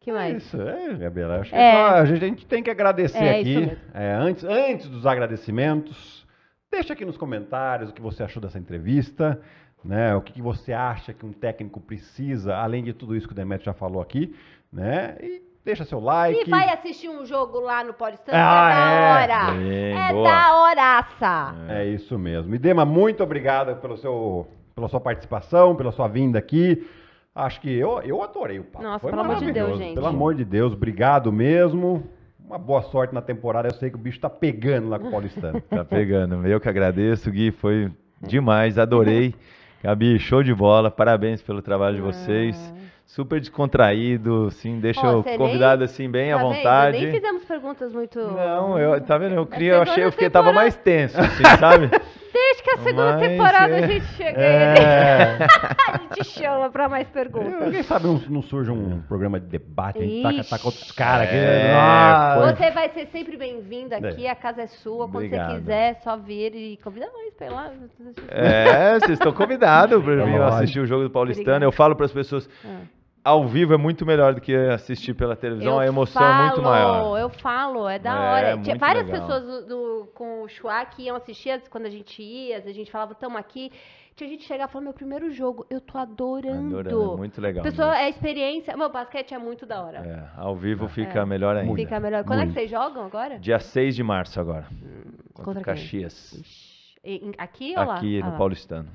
Que é mais? Isso, é, Gabriela. Acho é. que é. a gente, tem que agradecer é, aqui. É, antes, antes dos agradecimentos, deixa aqui nos comentários o que você achou dessa entrevista. Né, o que, que você acha que um técnico precisa, além de tudo isso que o Demetrio já falou aqui, né? E deixa seu like. E vai assistir um jogo lá no Paulistão, é ah, é da hora. é da horaça. É. é isso mesmo. E Dema, muito obrigado pelo seu, pela sua participação, pela sua vinda aqui. Acho que eu, eu adorei o papo. Nossa, Foi pelo amor de Deus, gente. Pelo amor de Deus, obrigado mesmo. Uma boa sorte na temporada. Eu sei que o bicho tá pegando lá com o Paulistano. tá pegando. Eu que agradeço, Gui. Foi demais, adorei. Gabi, show de bola. Parabéns pelo trabalho de ah. vocês super descontraído, assim, deixa o convidado nem, assim bem tá à vontade. Vendo? Nem fizemos perguntas muito. Não, eu tá vendo? Eu é queria, eu achei, eu fiquei, temporada... tava mais tenso, assim, sabe? Desde que a segunda Mas, temporada é... a gente chega é... a gente chama pra mais perguntas. quem sabe não, não surge um programa de debate, a gente taca, taca, outros caras aqui. Né? É, ah, você vai ser sempre bem-vindo é. aqui, a casa é sua, quando Obrigado. você quiser, é só vir e convida mais sei lá. É, vocês estão convidados pra vir assistir o jogo do Paulistano. Obrigado. Eu falo pras pessoas, ah ao vivo é muito melhor do que assistir pela televisão, eu a emoção falo, é muito maior. Eu falo, é da é, hora. É, Tinha várias legal. pessoas do, do, com o Chua que iam assistir quando a gente ia, a gente falava, estamos aqui. Tinha gente chegar e falar, meu primeiro jogo, eu tô adorando. Adorando, é muito legal. Pessoa, é experiência. Meu, basquete é muito da hora. É, ao vivo é. fica é. melhor ainda. Fica melhor. Quando muito. é que vocês jogam agora? Dia 6 de março agora. Hum, contra, contra Caxias. Aqui ou lá? Aqui, no ah, Paulistano.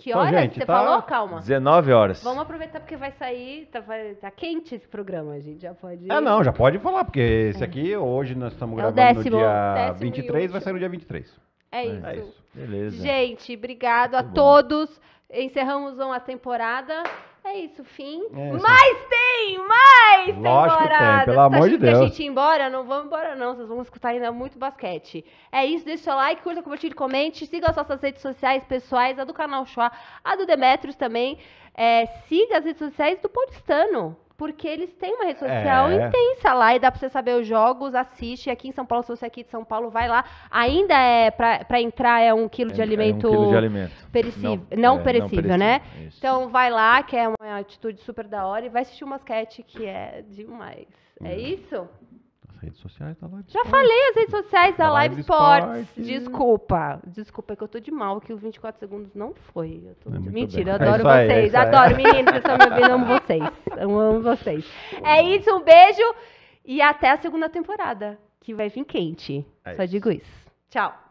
Que horas então, gente, você tá falou? Calma. 19 horas. Vamos aproveitar porque vai sair, tá, tá quente esse programa, a gente já pode... É, não, já pode falar, porque é. esse aqui, hoje nós estamos é gravando décimo, no dia 23, vai sair no dia 23. É, é isso. É isso. Beleza. Gente, obrigado Muito a bom. todos. Encerramos uma temporada. É isso, fim. É isso. Mas tem mais Lógico temporada. Tem, pelo tá amor de Deus. Que a gente ir embora, não vamos embora não, vocês vão escutar ainda muito basquete. É isso, deixa o seu like, curta, compartilhe, comente, siga as nossas redes sociais pessoais, a do canal Chua, a do Demetrios também. É, siga as redes sociais do Paulistano. Porque eles têm uma rede social é. intensa lá e dá pra você saber os jogos, assiste. Aqui em São Paulo, se você é aqui de São Paulo, vai lá. Ainda é pra, pra entrar é um quilo de alimento. É, é um quilo de alimento. Perecível, não, não, perecível, é, não, perecível, né? Isso. Então vai lá, que é uma atitude super da hora, e vai assistir o um masquete, que é demais. É hum. isso? redes sociais da tá Live Já Sports. falei as redes sociais da, tá da Live, Sports. Sports. Desculpa. Desculpa, é que eu tô de mal, que o 24 segundos não foi. Eu tô... é Mentira, eu adoro é vocês. É adoro, meninas vocês estão me ouvindo. Amo vocês. Eu amo vocês. É isso, um beijo e até a segunda temporada, que vai vir quente. É Só isso. digo isso. Tchau.